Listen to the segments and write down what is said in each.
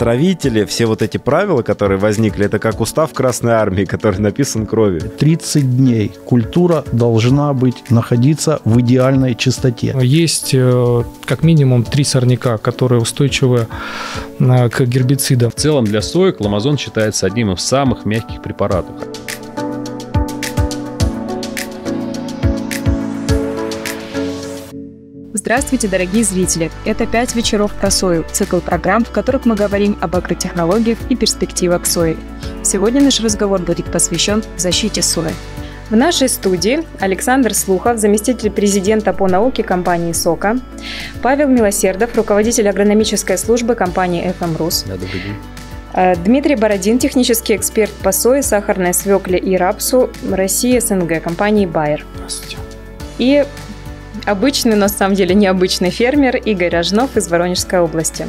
отравители, все вот эти правила, которые возникли, это как устав Красной Армии, который написан кровью. 30 дней. Культура должна быть, находиться в идеальной чистоте. Есть э, как минимум три сорняка, которые устойчивы э, к гербицидам. В целом для соек ламазон считается одним из самых мягких препаратов. Здравствуйте, дорогие зрители! Это «Пять вечеров про сою» – цикл программ, в которых мы говорим об агротехнологиях и перспективах сои. Сегодня наш разговор будет посвящен защите сои. В нашей студии Александр Слухов, заместитель президента по науке компании «Сока», Павел Милосердов, руководитель агрономической службы компании «ФМ эм да, добрый день. Э, Дмитрий Бородин, технический эксперт по сое, сахарной свекле и рапсу России СНГ компании Байер. Здравствуйте. И обычный, но на самом деле необычный фермер Игорь Рожнов из Воронежской области.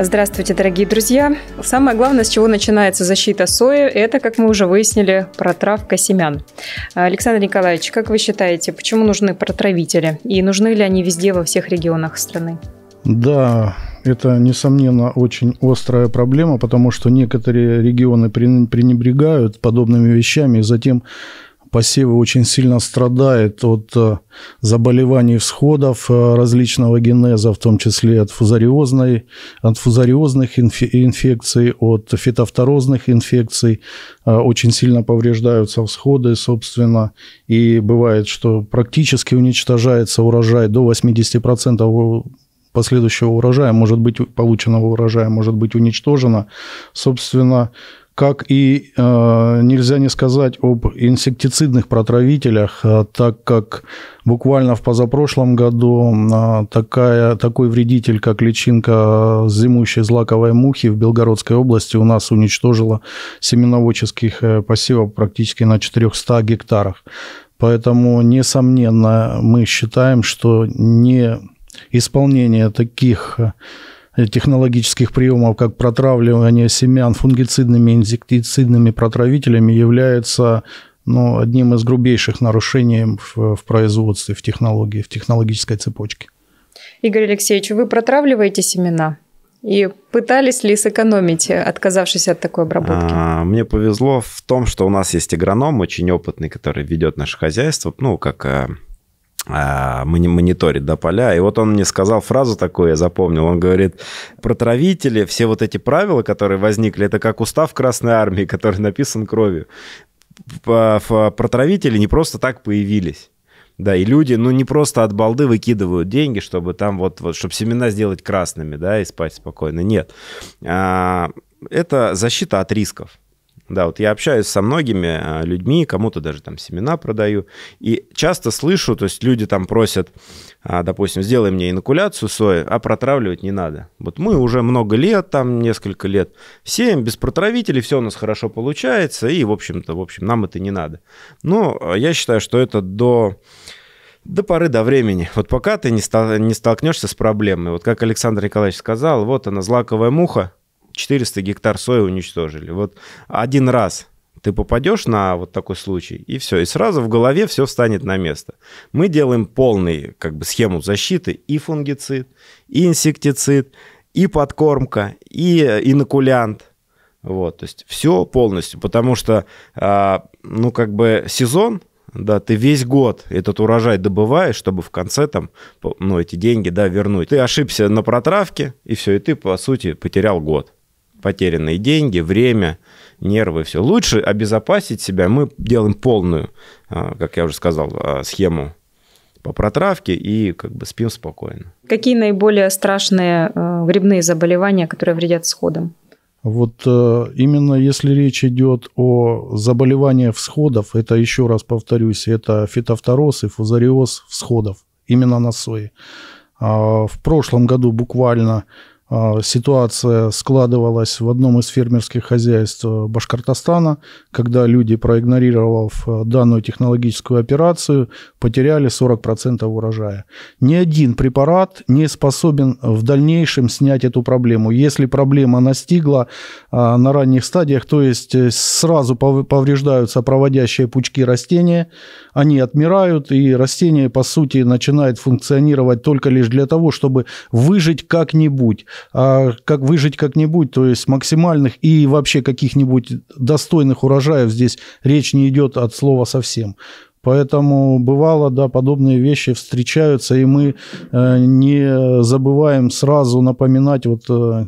Здравствуйте, дорогие друзья! Самое главное, с чего начинается защита сои, это, как мы уже выяснили, протравка семян. Александр Николаевич, как вы считаете, почему нужны протравители и нужны ли они везде во всех регионах страны? Да, это, несомненно, очень острая проблема, потому что некоторые регионы пренебрегают подобными вещами и затем посевы очень сильно страдают от э, заболеваний всходов э, различного генеза, в том числе от, фузариозной, от фузариозных инф, инфекций, от фитофторозных инфекций. Э, очень сильно повреждаются всходы, собственно, и бывает, что практически уничтожается урожай до 80% последующего урожая, может быть, полученного урожая, может быть уничтожено. Собственно, как и э, нельзя не сказать об инсектицидных протравителях, э, так как буквально в позапрошлом году э, такая, такой вредитель, как личинка э, зимущей злаковой мухи в Белгородской области у нас уничтожила семеноводческих э, посевов практически на 400 гектарах. Поэтому, несомненно, мы считаем, что не исполнение таких э, технологических приемов, как протравливание семян фунгицидными, инсектицидными протравителями, является ну, одним из грубейших нарушений в, в производстве, в технологии, в технологической цепочке. Игорь Алексеевич, вы протравливаете семена? И пытались ли сэкономить, отказавшись от такой обработки? А, мне повезло в том, что у нас есть агроном очень опытный, который ведет наше хозяйство, ну, как э, Э, мониторит до поля. И вот он мне сказал фразу такую, я запомнил. Он говорит, протравители, все вот эти правила, которые возникли, это как устав Красной Армии, который написан кровью. Протравители не просто так появились. Да, и люди, ну, не просто от балды выкидывают деньги, чтобы там вот, вот чтобы семена сделать красными, да, и спать спокойно. Нет. А, это защита от рисков. Да, вот я общаюсь со многими а, людьми, кому-то даже там семена продаю, и часто слышу, то есть люди там просят, а, допустим, сделай мне инокуляцию сои, а протравливать не надо. Вот мы уже много лет, там несколько лет, сеем без протравителей, все у нас хорошо получается, и, в общем-то, в общем, нам это не надо. Но а, я считаю, что это до до поры до времени. Вот пока ты не, стал, не столкнешься с проблемой. Вот как Александр Николаевич сказал, вот она, злаковая муха, 400 гектар сои уничтожили. Вот один раз ты попадешь на вот такой случай, и все. И сразу в голове все встанет на место. Мы делаем полный как бы, схему защиты и фунгицид, и инсектицид, и подкормка, и э, инокулянт. Вот, то есть все полностью, потому что, а, ну, как бы сезон, да, ты весь год этот урожай добываешь, чтобы в конце там, ну, эти деньги, да, вернуть. Ты ошибся на протравке, и все, и ты, по сути, потерял год потерянные деньги, время, нервы, все. Лучше обезопасить себя. Мы делаем полную, а, как я уже сказал, а, схему по протравке и как бы спим спокойно. Какие наиболее страшные а, грибные заболевания, которые вредят сходам? Вот э, именно если речь идет о заболеваниях всходов, это еще раз повторюсь, это фитофтороз и фузариоз всходов, именно на сое. В прошлом году буквально а, ситуация складывалась в одном из фермерских хозяйств э, Башкортостана, когда люди, проигнорировав э, данную технологическую операцию, потеряли 40% урожая. Ни один препарат не способен в дальнейшем снять эту проблему. Если проблема настигла а, на ранних стадиях, то есть э, сразу повреждаются проводящие пучки растения, они отмирают, и растение, по сути, начинает функционировать только лишь для того, чтобы выжить как-нибудь а, как выжить как-нибудь, то есть максимальных и вообще каких-нибудь достойных урожаев здесь речь не идет от слова совсем. Поэтому бывало, да, подобные вещи встречаются, и мы э, не забываем сразу напоминать вот э,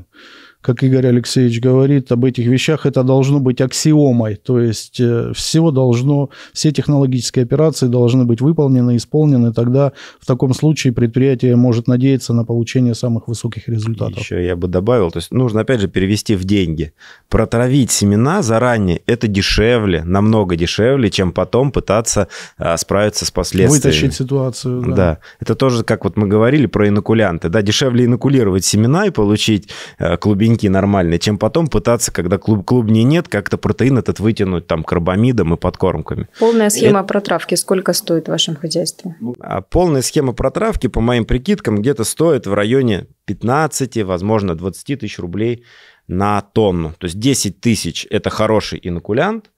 как Игорь Алексеевич говорит, об этих вещах это должно быть аксиомой, то есть э, всего должно, все технологические операции должны быть выполнены, исполнены, тогда в таком случае предприятие может надеяться на получение самых высоких результатов. Еще я бы добавил, то есть нужно опять же перевести в деньги. Протравить семена заранее это дешевле, намного дешевле, чем потом пытаться а, справиться с последствиями. Вытащить ситуацию. Да. да. Это тоже, как вот мы говорили про инокулянты, да, дешевле инокулировать семена и получить а, клубень беленький, нормальные, чем потом пытаться, когда клуб клубни нет, как-то протеин этот вытянуть там карбамидом и подкормками. Полная схема Это... протравки сколько стоит в вашем хозяйстве? А полная схема протравки, по моим прикидкам, где-то стоит в районе 15, возможно, 20 тысяч рублей на тонну. То есть 10 тысяч – это хороший инокулянт,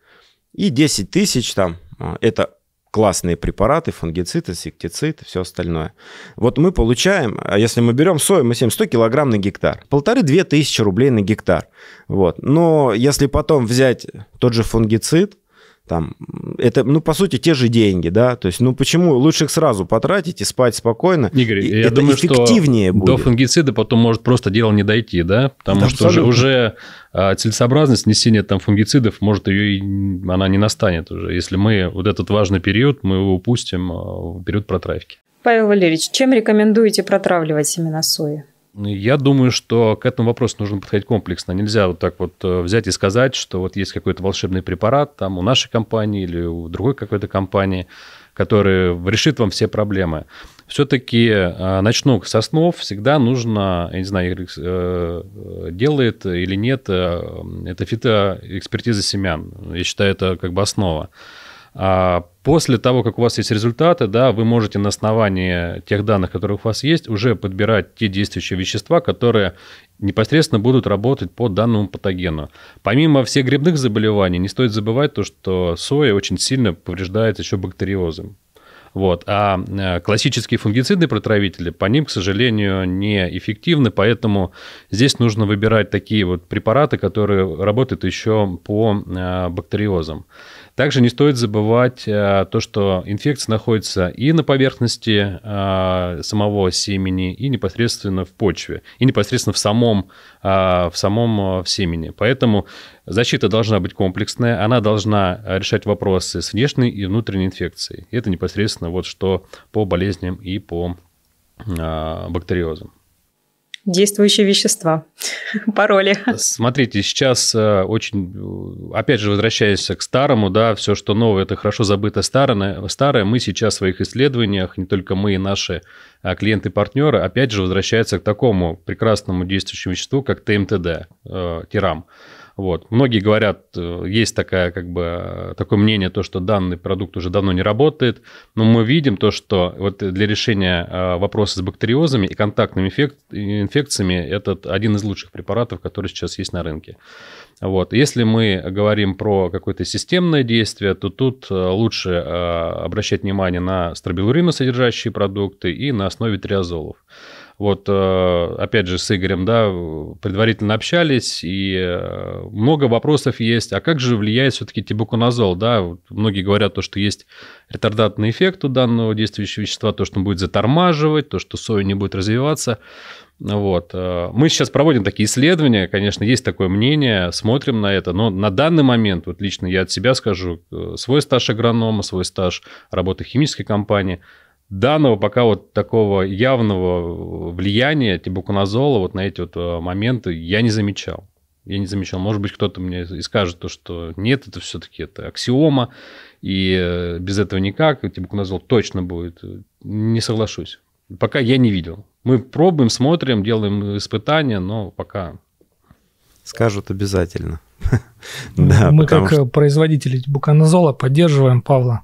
и 10 тысяч там а, – это классные препараты, фунгициды, инсектицид и все остальное. Вот мы получаем, а если мы берем сою, мы 7 100 килограмм на гектар. Полторы-две тысячи рублей на гектар. Вот. Но если потом взять тот же фунгицид, там, это, ну, по сути, те же деньги, да, то есть, ну, почему лучше их сразу потратить и спать спокойно? Игорь, и, я это думаю, эффективнее что будет. до фунгицида потом может просто дело не дойти, да, потому да, что абсолютно. уже, уже а, целесообразность несения там фунгицидов, может, ее и, она не настанет уже, если мы вот этот важный период, мы его упустим, а, период протравки. Павел Валерьевич, чем рекомендуете протравливать семена сои? Я думаю, что к этому вопросу нужно подходить комплексно. Нельзя вот так вот э, взять и сказать, что вот есть какой-то волшебный препарат там у нашей компании или у другой какой-то компании, который решит вам все проблемы. Все-таки э, начну с основ. всегда нужно, я не знаю, э, делает или нет, это фитоэкспертиза семян. Я считаю, это как бы основа. А, после того, как у вас есть результаты, да, вы можете на основании тех данных, которые у вас есть, уже подбирать те действующие вещества, которые непосредственно будут работать по данному патогену. Помимо всех грибных заболеваний, не стоит забывать то, что соя очень сильно повреждает еще бактериозом. Вот. А э, классические фунгицидные протравители, по ним, к сожалению, неэффективны, поэтому здесь нужно выбирать такие вот препараты, которые работают еще по э, бактериозам. Также не стоит забывать э, то, что инфекция находится и на поверхности э, самого семени, и непосредственно в почве, и непосредственно в самом, э, в самом семени. Поэтому защита должна быть комплексная, она должна решать вопросы с внешней и внутренней инфекцией. Это непосредственно вот что по болезням и по бактериозам действующие вещества, пароли. Смотрите, сейчас э, очень, э, опять же, возвращаясь к старому, да, все, что новое, это хорошо забыто старое. старое. Мы сейчас в своих исследованиях, не только мы и наши а, клиенты-партнеры, опять же, возвращаются к такому прекрасному действующему веществу, как ТМТД, э, тирам. Вот. Многие говорят, э, есть такая, как бы, такое мнение, то, что данный продукт уже давно не работает, но мы видим то, что вот для решения э, вопроса с бактериозами и контактными инфекциями этот один из лучших препаратов, который сейчас есть на рынке. Вот. Если мы говорим про какое-то системное действие, то тут э, лучше обращать внимание на содержащие продукты и на основе триазолов. Вот, э, опять же, с Игорем, да, предварительно общались, и э, много вопросов есть. А как же влияет все-таки тибуконазол, да? многие говорят, то, что есть ретардатный эффект у данного действующего вещества, то, что он будет затормаживать, то, что соя не будет развиваться. Вот. Э, мы сейчас проводим такие исследования, конечно, есть такое мнение, смотрим на это, но на данный момент, вот лично я от себя скажу, свой стаж агронома, свой стаж работы в химической компании – данного пока вот такого явного э, влияния тибуконазола вот на эти вот э, моменты я не замечал. Я не замечал. Может быть, кто-то мне и скажет то, что нет, это все-таки это аксиома, и э, без этого никак, и тибуконазол точно будет. Не соглашусь. Пока я не видел. Мы пробуем, смотрим, делаем испытания, но пока... Скажут обязательно. Ну, мы как производители тибуконазола поддерживаем Павла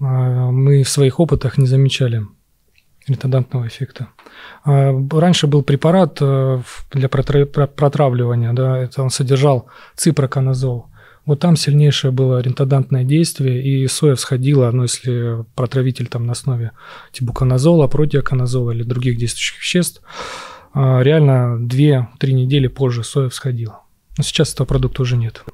а, мы в своих опытах не замечали ретардантного эффекта. А, раньше был препарат э, для протравливания, да, это он содержал ципроконазол. Вот там сильнейшее было рентодантное действие, и соя всходила, ну, если протравитель там на основе тибуконазола, протиоконазола или других действующих веществ, а, реально 2-3 недели позже соя всходила. Но сейчас этого продукта уже нет.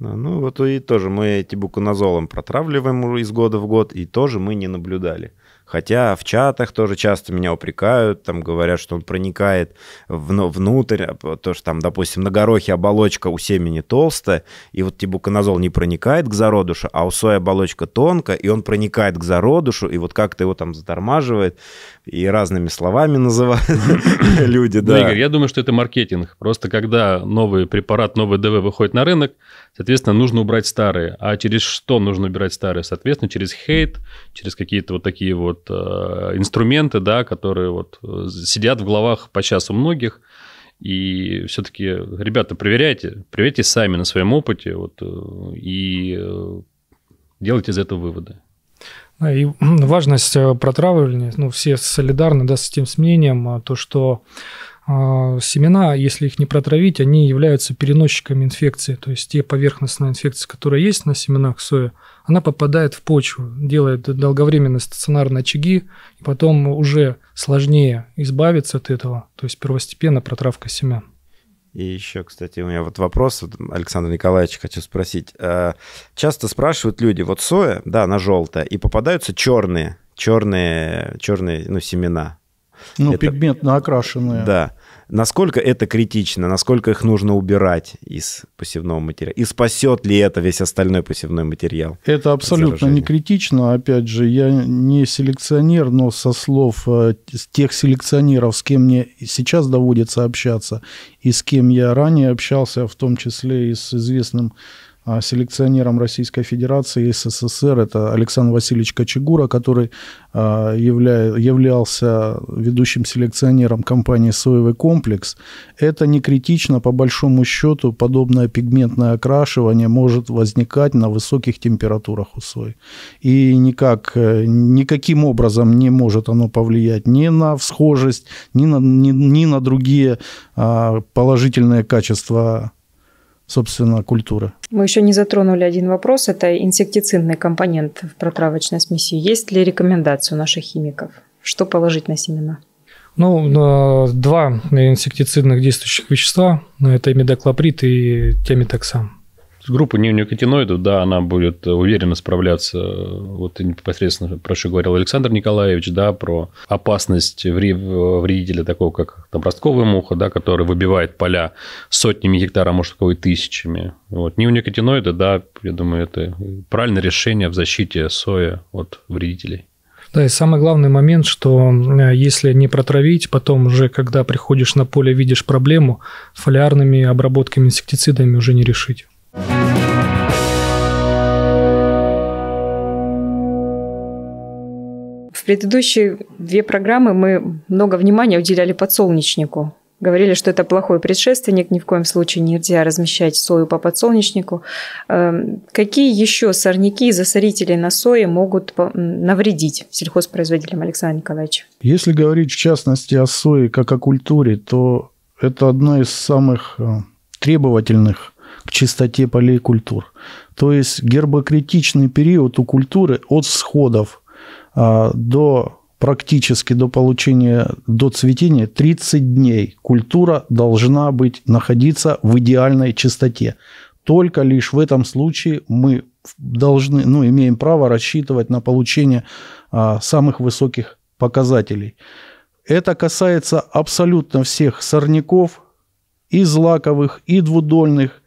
Ну вот и тоже мы эти буконозолом протравливаем из года в год, и тоже мы не наблюдали. Хотя в чатах тоже часто меня упрекают, там говорят, что он проникает в, внутрь, а то, что там, допустим, на горохе оболочка у семени толстая, и вот тибуканазол не проникает к зародушу, а у сои оболочка тонкая, и он проникает к зародушу, и вот как-то его там затормаживает и разными словами называют люди, ну, да. Игорь, я думаю, что это маркетинг. Просто когда новый препарат, новый ДВ выходит на рынок, соответственно, нужно убрать старые. А через что нужно убирать старые? Соответственно, через хейт, через какие-то вот такие вот э, инструменты, да, которые вот э, сидят в головах по часу многих. И все-таки, ребята, проверяйте, проверяйте сами на своем опыте вот, э, и делайте из этого выводы. А, и важность э, протравливания, ну, все солидарны да, с тем с мнением, а, то, что а, семена, если их не протравить, они являются переносчиками инфекции. То есть те поверхностные инфекции, которые есть на семенах сои, она попадает в почву, делает долговременные стационарные очаги, и потом уже сложнее избавиться от этого. То есть первостепенно протравка семян. И еще, кстати, у меня вот вопрос, вот, Александр Николаевич, хочу спросить. Э, часто спрашивают люди, вот соя, да, она желтая, и попадаются черные, черные, черные, ну, семена. Ну, Это... пигментно окрашенные. Да. Насколько это критично, насколько их нужно убирать из посевного материала? И спасет ли это весь остальной посевной материал? Это абсолютно не критично. Опять же, я не селекционер, но со слов э, тех селекционеров, с кем мне сейчас доводится общаться, и с кем я ранее общался, в том числе и с известным а, селекционером Российской Федерации и СССР. Это Александр Васильевич Кочегура, который а, явля... являлся ведущим селекционером компании «Соевый комплекс». Это не критично, по большому счету, подобное пигментное окрашивание может возникать на высоких температурах у сои. И никак, э, никаким образом не может оно повлиять ни на всхожесть, ни на, ни, ни на другие а, положительные качества собственно, культуры. Мы еще не затронули один вопрос. Это инсектицидный компонент в протравочной смеси. Есть ли рекомендации у наших химиков? Что положить на семена? Ну, два инсектицидных действующих вещества – это имидоклоприд и темитоксам группа неонекотиноидов, да, она будет э, уверенно справляться. Э, вот непосредственно про что говорил Александр Николаевич, да, про опасность э, вредителя такого, как там ростковая муха, да, которая выбивает поля сотнями гектара, может, такой тысячами. Вот. Неонекотиноиды, да, я думаю, это правильное решение в защите соя от вредителей. Да, и самый главный момент, что если не протравить, потом уже, когда приходишь на поле, видишь проблему, фолиарными обработками инсектицидами уже не решить. В предыдущие две программы мы много внимания уделяли подсолнечнику. Говорили, что это плохой предшественник, ни в коем случае нельзя размещать сою по подсолнечнику. Эм, какие еще сорняки и засорители на сое могут навредить сельхозпроизводителям, Александр Николаевич? Если говорить в частности о сое как о культуре, то это одно из самых э, требовательных чистоте полей культур. То есть гербокритичный период у культуры от сходов а, до практически до получения, до цветения 30 дней культура должна быть, находиться в идеальной чистоте. Только лишь в этом случае мы должны, ну, имеем право рассчитывать на получение а, самых высоких показателей. Это касается абсолютно всех сорняков, и злаковых, и двудольных,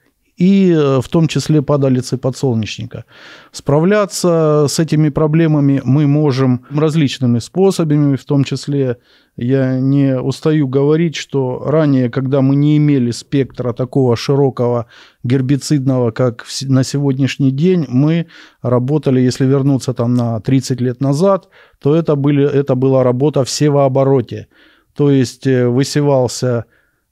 и э, в том числе падалицы подсолнечника. Справляться с этими проблемами мы можем различными способами, в том числе я не устаю говорить, что ранее, когда мы не имели спектра такого широкого гербицидного, как на сегодняшний день, мы работали, если вернуться там на 30 лет назад, то это, были, это была работа в севообороте. То есть э, высевался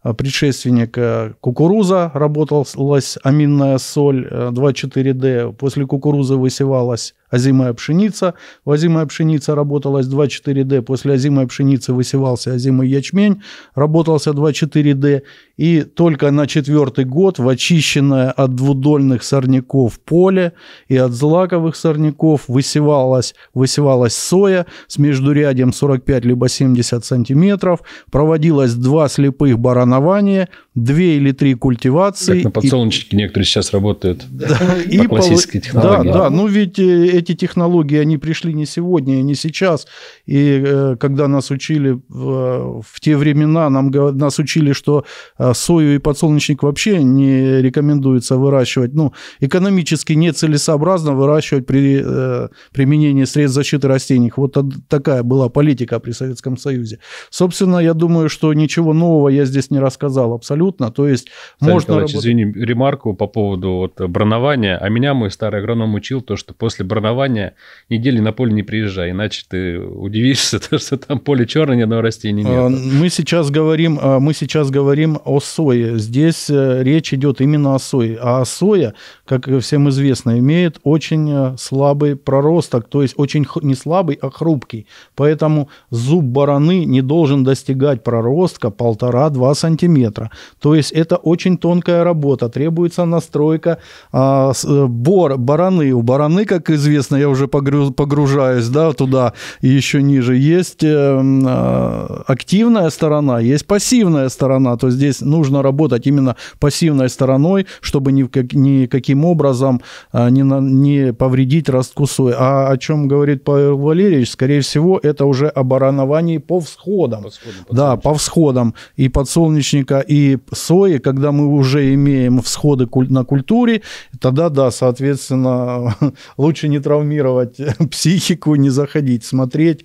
а предшественника э, кукуруза работалась аминная соль 2,4-D, э, после кукурузы высевалась озимая пшеница. У озимая пшеница работалась 2,4D, после озимой пшеницы высевался озимый ячмень, работался 2,4D, и только на четвертый год в очищенное от двудольных сорняков поле и от злаковых сорняков высевалась, высевалась соя с междурядием 45 либо 70 сантиметров, проводилось два слепых баранования, две или три культивации. Как на подсолнечнике и... некоторые сейчас работают да, по и классической технологии. Да, да, ну ведь э, эти технологии, они пришли не сегодня и не сейчас. И э, когда нас учили в, в те времена, нам, нас учили, что э, сою и подсолнечник вообще не рекомендуется выращивать. Ну, экономически нецелесообразно выращивать при э, применении средств защиты растений. Вот такая была политика при Советском Союзе. Собственно, я думаю, что ничего нового я здесь не рассказал абсолютно. То есть Александр можно... Работать... Извини, ремарку по поводу вот бронования. А меня мой старый агроном учил то, что после бронования формирования недели на поле не приезжай, иначе ты удивишься, то, что там поле черное, ни одного растения а, нет. Мы сейчас говорим, а, мы сейчас говорим о сое. Здесь э, речь идет именно о сое. А соя как всем известно, имеет очень э, слабый проросток, то есть очень не слабый, а хрупкий. Поэтому зуб бараны не должен достигать проростка 1,5-2 сантиметра. То есть это очень тонкая работа, требуется настройка а, с, э, бор, бараны. У бараны, как известно, я уже погруз, погружаюсь да, туда и еще ниже, есть э, а, активная сторона, есть пассивная сторона. То есть здесь нужно работать именно пассивной стороной, чтобы ни, как, никаким никоим образом а, не, не повредить ростку сои. А о чем говорит Павел Валерьевич, скорее всего, это уже об оборонование по всходам. По всходам да, по всходам и подсолнечника, и сои, когда мы уже имеем всходы на культуре, тогда, да, соответственно, лучше не травмировать психику, не заходить, смотреть,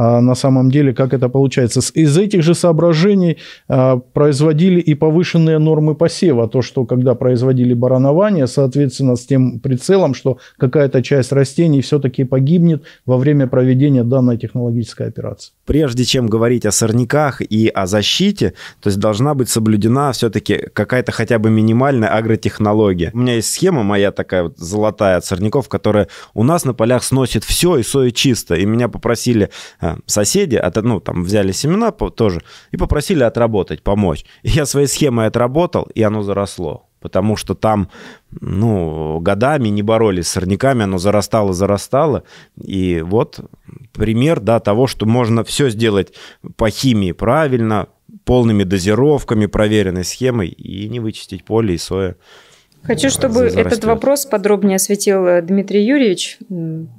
а, на самом деле, как это получается. Из этих же соображений а, производили и повышенные нормы посева. То, что когда производили баранование, соответственно, с тем прицелом, что какая-то часть растений все-таки погибнет во время проведения данной технологической операции прежде чем говорить о сорняках и о защите, то есть должна быть соблюдена все-таки какая-то хотя бы минимальная агротехнология. У меня есть схема моя такая вот золотая от сорняков, которая у нас на полях сносит все и сои чисто. И меня попросили э, соседи, от, ну там взяли семена тоже, и попросили отработать, помочь. И я своей схемой отработал, и оно заросло потому что там ну, годами не боролись с сорняками, оно зарастало, зарастало. И вот пример да, того, что можно все сделать по химии правильно, полными дозировками, проверенной схемой, и не вычистить поле и соя. Хочу, э, чтобы зарастет. этот вопрос подробнее осветил э, Дмитрий Юрьевич.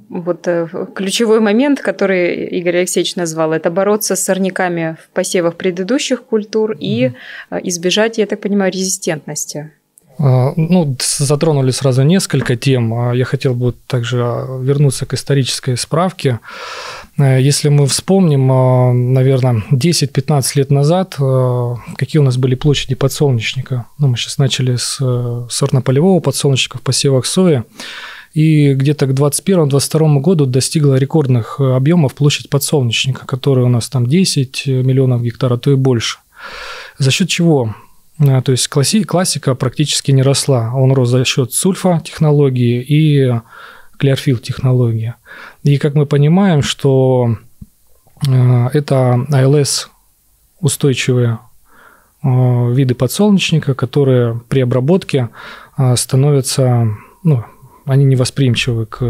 Вот э, ключевой момент, который Игорь Алексеевич назвал, это бороться с сорняками в посевах предыдущих культур угу. и избежать, я так понимаю, резистентности а, ну, затронули сразу несколько тем. А, я хотел бы также а, вернуться к исторической справке. Э, если мы вспомним, наверное, 10-15 лет назад, какие у нас были площади подсолнечника. Ну, мы сейчас начали с э, сорнополевого подсолнечника в посевах сои. И где-то к 2021-2022 году достигла рекордных э, объемов площадь подсолнечника, которая у нас там 10 миллионов гектаров, а то и больше. За счет чего? А, то есть класси- классика практически не росла. Он рос за счет сульфа технологии и клерфил технологии. И как мы понимаем, что э, это ILS устойчивые э, виды подсолнечника, которые при обработке э, становятся, ну, они невосприимчивы к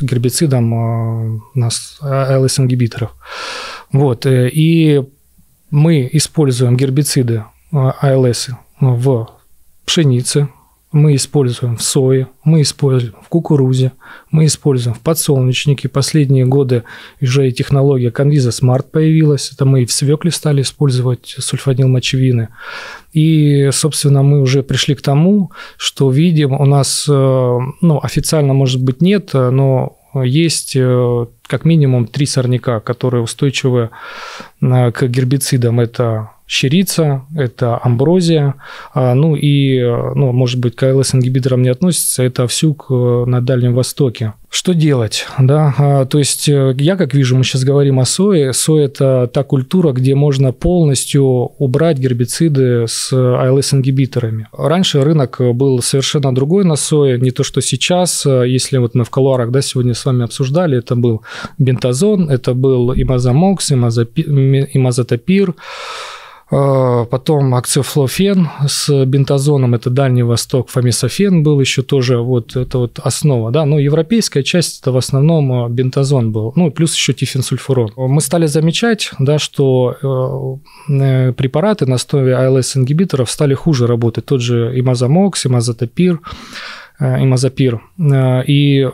гербицидам нас ILS-ингибиторов. Вот, и мы используем гербициды а, АЛС а, в пшенице, мы используем в сое, мы используем в кукурузе, мы используем в подсолнечнике. Последние годы уже и технология конвиза смарт появилась. Это мы и в свекле стали использовать сульфанил мочевины. И, собственно, мы уже пришли к тому, что видим, у нас, э, ну, официально, может быть, нет, но есть э, как минимум три сорняка, которые устойчивы э, к гербицидам. Это щерица, это амброзия, а, ну и, э, ну, может быть, к АЛС-ингибиторам не относится, это всюк э, на Дальнем Востоке. Что делать? Да? А, то есть э, я, как вижу, мы сейчас говорим о сое. Сое это та культура, где можно полностью убрать гербициды с АЛС-ингибиторами. Раньше рынок был совершенно другой на сое, не то, что сейчас. Если вот мы в колуарах да, сегодня с вами обсуждали, это был бентазон, это был имазамокс, имазопи, Э, потом акциофлофен с бентазоном, это Дальний Восток, фамисофен был еще тоже, вот это вот основа, да, но европейская часть это в основном э, бентазон был, ну плюс еще тифенсульфурон. Мы стали замечать, да, что э, препараты на основе АЛС-ингибиторов стали хуже работать, тот же имазамокс, имазотопир, имазапир. И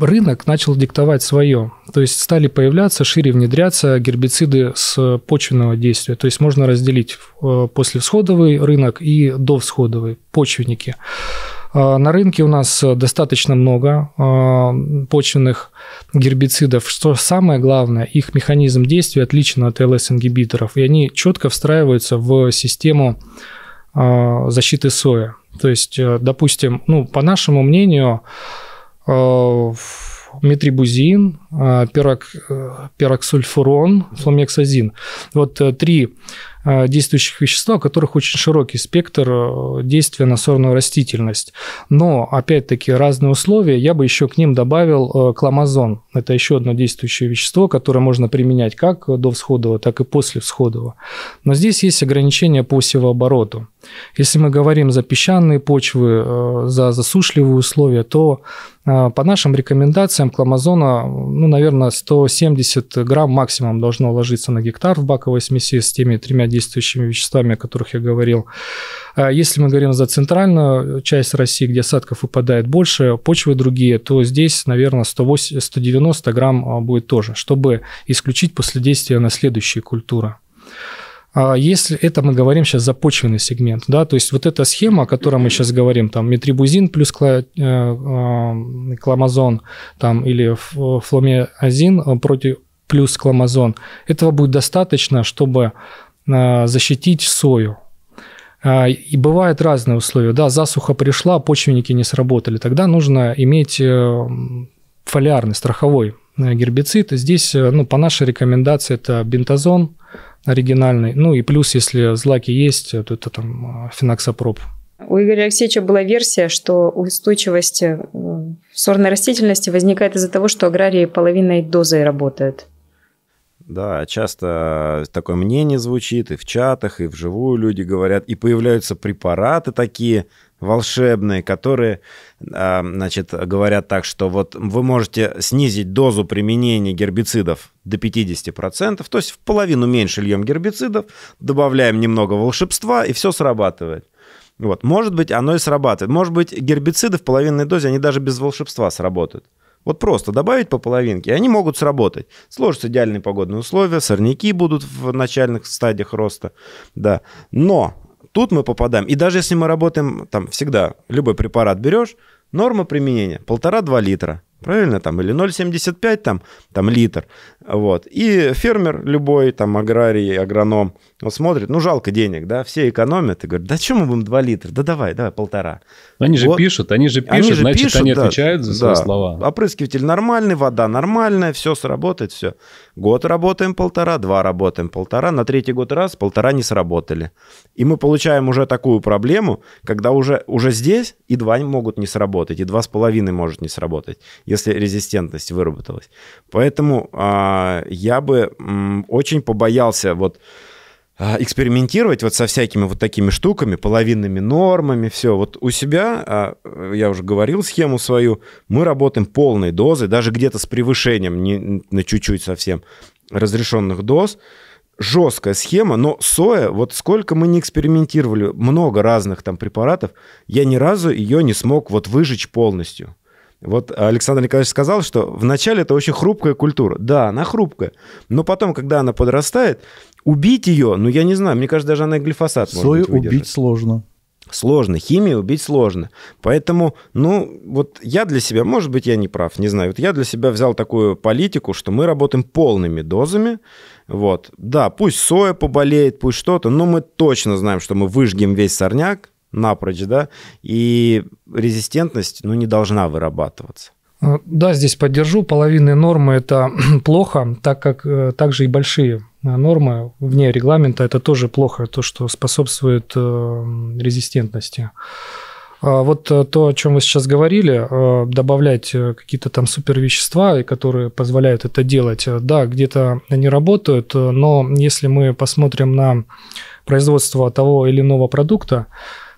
рынок начал диктовать свое. То есть стали появляться, шире внедряться гербициды с почвенного действия. То есть можно разделить э, послевсходовый рынок и довсходовый, почвенники. А, на рынке у нас достаточно много а, почвенных гербицидов. Что самое главное, их механизм действия отличен от ЛС-ингибиторов, и они четко встраиваются в систему а, защиты соя. То есть, э, допустим, ну, по нашему мнению, Э, метрибузин, э, пирок, э, пироксульфурон, фломексазин. Вот три Э, действующих вещества, у которых очень широкий спектр э, действия на сорную растительность. Но, опять-таки, разные условия. Я бы еще к ним добавил э, кламазон. Это еще одно действующее вещество, которое можно применять как до всходового, так и после всходового. Но здесь есть ограничения по севообороту. Если мы говорим за песчаные почвы, за засушливые условия, то по нашим рекомендациям кламазона, ну, наверное, 170 грамм максимум должно ложиться на гектар в баковой смеси с теми тремя действующими веществами, о которых я говорил. А если мы говорим за центральную часть России, где осадков выпадает больше, почвы другие, то здесь, наверное, 108, 190 грамм а, будет тоже, чтобы исключить последствия на следующие культуры. А если это мы говорим сейчас за почвенный сегмент, да, то есть вот эта схема, о которой мы сейчас говорим, там метрибузин плюс э, э, кламазон, там или фломиазин э, против плюс кламазон, этого будет достаточно, чтобы а, защитить сою. А, и бывают разные условия. Да, засуха пришла, почвенники не сработали. Тогда нужно иметь э, фолиарный, страховой э, гербицид. И здесь, э, ну, по нашей рекомендации, это бентазон оригинальный. Ну и плюс, если злаки есть, то это там феноксопроб. У Игоря Алексеевича была версия, что устойчивость сорной растительности возникает из-за того, что аграрии половиной дозой работают. Да, часто такое мнение звучит и в чатах, и вживую люди говорят, и появляются препараты такие волшебные, которые, а, значит, говорят так, что вот вы можете снизить дозу применения гербицидов до 50%, то есть в половину меньше льем гербицидов, добавляем немного волшебства, и все срабатывает. Вот, может быть, оно и срабатывает. Может быть, гербициды в половинной дозе, они даже без волшебства сработают. Вот просто добавить по половинке, они могут сработать. Сложатся идеальные погодные условия, сорняки будут в начальных стадиях роста, да. Но тут мы попадаем, и даже если мы работаем, там всегда любой препарат берешь, норма применения 1,5-2 литра правильно, там, или 0,75 там, там литр, вот. И фермер любой, там, аграрий, агроном, он смотрит, ну, жалко денег, да, все экономят, и говорят, да чем мы будем 2 литра, да давай, давай, полтора. они же вот. пишут, они же пишут, они же значит, пишут, они да, отвечают за да. свои слова. Опрыскиватель нормальный, вода нормальная, все сработает, все. Год работаем полтора, два работаем полтора, на третий год раз, полтора не сработали. И мы получаем уже такую проблему, когда уже, уже здесь и два могут не сработать, и два с половиной может не сработать, если резистентность выработалась. Поэтому а, я бы м, очень побоялся вот а, экспериментировать вот со всякими вот такими штуками, половинными нормами, все. Вот у себя, а, э, я уже говорил схему свою, мы работаем полной дозой, даже где-то с превышением, не, на чуть-чуть совсем, разрешенных доз. Жесткая схема, но соя, вот сколько мы не экспериментировали, много разных там препаратов, я ни разу ее не смог вот выжечь полностью. Вот Александр Николаевич сказал, что вначале это очень хрупкая культура. Да, она хрупкая. Но потом, когда она подрастает, убить ее, ну, я не знаю, мне кажется, даже она и глифосат Сою может быть, убить сложно. Сложно, химию убить сложно. Поэтому, ну, вот я для себя, может быть, я не прав, не знаю, вот я для себя взял такую политику, что мы работаем полными дозами, вот. Да, пусть соя поболеет, пусть что-то, но мы точно знаем, что мы выжгем весь сорняк, напрочь, да, и резистентность, ну, не должна вырабатываться. Ну, да, здесь поддержу. Половинные нормы – это плохо, так как э, также и большие э, нормы вне регламента – это тоже плохо, то, что способствует э, резистентности. А вот то, о чем вы сейчас говорили, добавлять какие-то там супервещества, которые позволяют это делать, да, где-то они работают, но если мы посмотрим на производство того или иного продукта,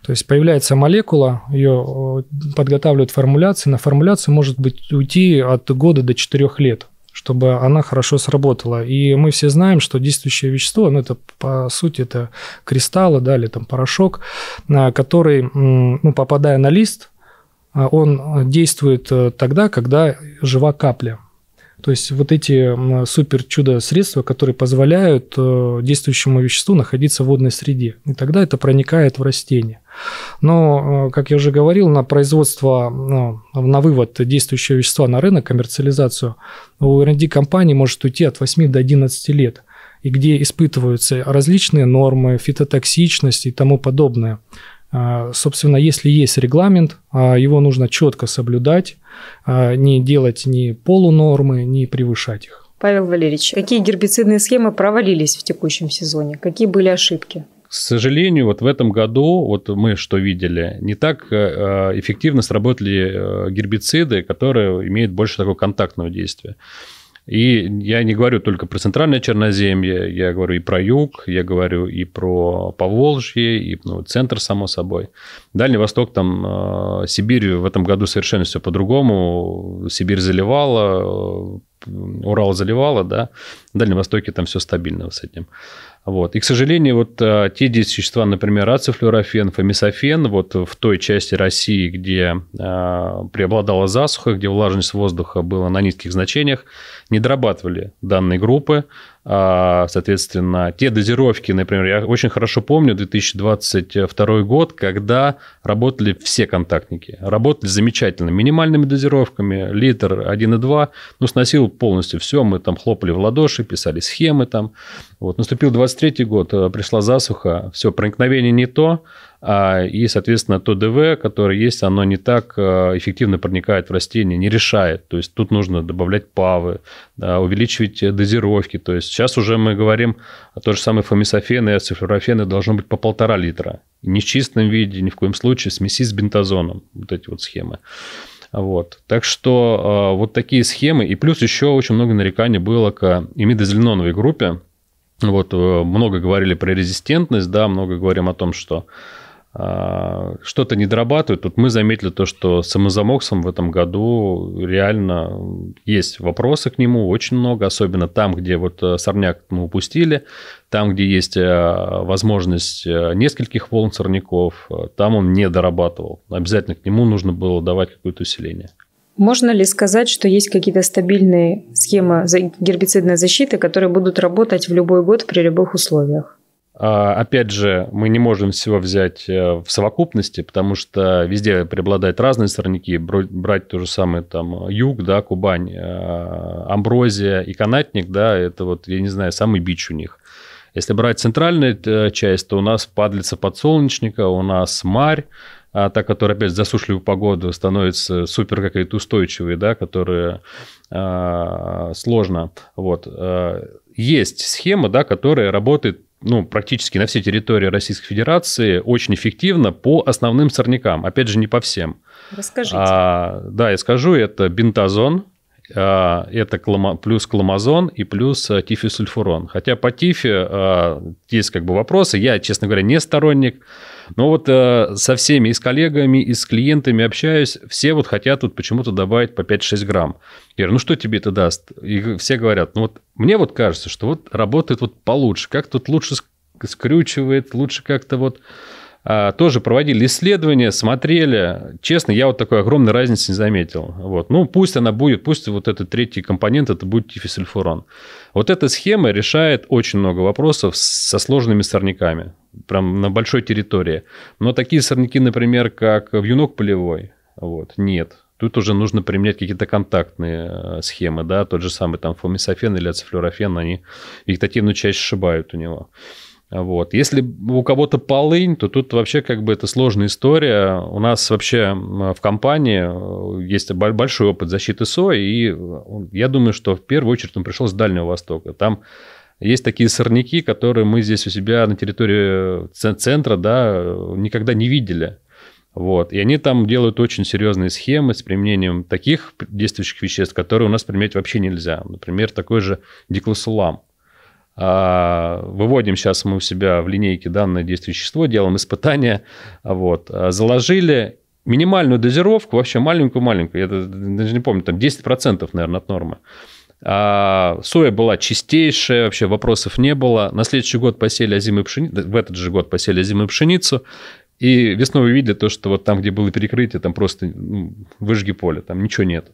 то есть появляется молекула, ее э, подготавливают формуляции. На формуляцию может быть уйти от года до 4 лет чтобы она хорошо сработала. И мы все знаем, что действующее вещество, ну это по сути это кристаллы, да, или там порошок, э, который, ну, попадая на лист, э, он действует тогда, когда жива капля. То есть вот эти супер чудо средства, которые позволяют э, действующему веществу находиться в водной среде. И тогда это проникает в растение. Но, э, как я уже говорил, на производство, ну, на вывод действующего вещества на рынок, коммерциализацию, у R&D компании может уйти от 8 до 11 лет и где испытываются различные нормы, фитотоксичность и тому подобное. А, собственно, если есть регламент, а, его нужно четко соблюдать, а, не делать ни полунормы, не превышать их. Павел Валерьевич, какие гербицидные схемы провалились в текущем сезоне? Какие были ошибки? К сожалению, вот в этом году, вот мы что видели, не так э, э, эффективно сработали э, гербициды, которые имеют больше такого контактного действия. И я не говорю только про центральное Черноземье, я говорю и про юг, я говорю и про Поволжье, и ну, центр, само собой. Дальний Восток, там, э, Сибирь в этом году совершенно все по-другому. Сибирь заливала, э, Урал заливала, да. В Дальнем Востоке там все стабильно с этим. Вот. И, к сожалению, вот а, те действия, например, ацифлюорофен, фомисофен, вот в той части России, где а, преобладала засуха, где влажность воздуха была на низких значениях, не дорабатывали данные группы, а, соответственно, те дозировки, например, я очень хорошо помню 2022 год, когда работали все контактники, работали замечательно, минимальными дозировками, литр 1,2, ну, сносил полностью все, мы там хлопали в ладоши, писали схемы там. Вот, наступил 23 год, э, пришла засуха, все, проникновение не то, а, и, соответственно, то ДВ, которое есть, оно не так э, эффективно проникает в растение, не решает. То есть тут нужно добавлять павы, да, увеличивать дозировки. То есть сейчас уже мы говорим, о том же самое фомисофене, и ацифлюрофены должно быть по полтора литра. Не в чистом виде, ни в коем случае смеси с бентазоном. Вот эти вот схемы. Вот. Так что э, вот такие схемы. И плюс еще очень много нареканий было к имидозеленоновой группе. Вот, э, много говорили про резистентность, да, много говорим о том, что а, что-то не дорабатывают. Тут мы заметили то, что с самозамоксом в этом году реально есть вопросы к нему очень много, особенно там, где вот э, сорняк мы упустили, там, где есть э, возможность э, нескольких волн сорняков, там он не дорабатывал. Обязательно к нему нужно было давать какое-то усиление. Можно ли сказать, что есть какие-то стабильные схемы гербицидной защиты, которые будут работать в любой год при любых условиях? А, опять же, мы не можем всего взять э, в совокупности, потому что везде преобладают разные сорняки. Брать то же самое там юг, да, Кубань, э, амброзия и канатник, да, это вот, я не знаю, самый бич у них. Если брать центральную э, часть, то у нас падлица подсолнечника, у нас марь, а та, которая опять засушливую погоду становится супер какая-то устойчивой, да, которая а, сложно. Вот. Есть схема, да, которая работает ну, практически на всей территории Российской Федерации очень эффективно по основным сорнякам. Опять же, не по всем. Расскажите. А, да, я скажу, это бентазон, а, это плюс кломазон и плюс э, тифисульфурон. Хотя по тифе э, есть как бы вопросы. Я, честно говоря, не сторонник. Но вот э, со всеми, и с коллегами, и с клиентами общаюсь, все вот хотят вот почему-то добавить по 5-6 грамм. Я говорю, ну что тебе это даст? И все говорят, ну вот мне вот кажется, что вот работает вот получше, как тут лучше скрючивает, лучше как-то вот а, тоже проводили исследования, смотрели. Честно, я вот такой огромной разницы не заметил. Вот. Ну, пусть она будет, пусть вот этот третий компонент, это будет тифисульфурон. Вот эта схема решает очень много вопросов со сложными сорняками, прям на большой территории. Но такие сорняки, например, как вьюнок полевой, вот, нет. Тут уже нужно применять какие-то контактные э, схемы, да, тот же самый там фомисофен или ацифлюрофен, они вегетативную часть сшибают у него. Вот. Если у кого-то полынь, то тут вообще как бы это сложная история. У нас вообще в компании э, есть большой опыт защиты сои, и э, я думаю, что в первую очередь он пришел с Дальнего Востока. Там есть такие сорняки, которые мы здесь у себя на территории э, центра да, никогда не видели. Вот. И они там делают очень серьезные схемы с применением таких действующих веществ, которые у нас применять вообще нельзя. Например, такой же диклосулам а, выводим сейчас мы у себя в линейке данное действующее вещество, делаем испытания. Вот. А, заложили минимальную дозировку, вообще маленькую-маленькую, я даже не помню, там 10%, наверное, от нормы. А соя была чистейшая, вообще вопросов не было. На следующий год посели озимую пшеницу, в этот же год посели озимую пшеницу. И весной вы видели то, что вот там, где было перекрытие, там просто ну, выжги поля, там ничего нет.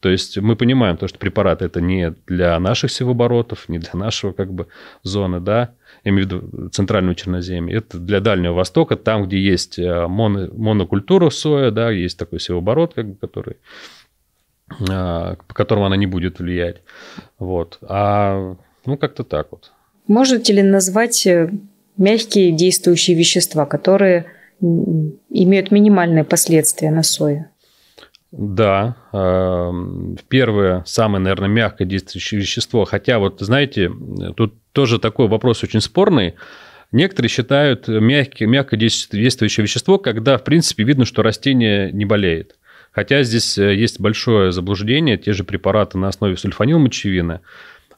То есть мы понимаем то, что препараты это не для наших севоборотов, не для нашего как бы зоны, да, я имею в виду центральную Черноземье, это для Дальнего Востока, там, где есть э, моно, монокультура соя, да, есть такой севоборот, как бы, который э, по которому она не будет влиять. Вот. А, ну, как-то так вот. Можете ли назвать э, мягкие действующие вещества, которые имеют минимальные последствия на сою? Да, эм, первое, самое, наверное, мягкое действующее вещество. Хотя вот, знаете, тут тоже такой вопрос очень спорный. Некоторые считают мягкое, мягкое действующее вещество, когда, в принципе, видно, что растение не болеет. Хотя здесь э, есть большое заблуждение, те же препараты на основе сульфанилмочевины,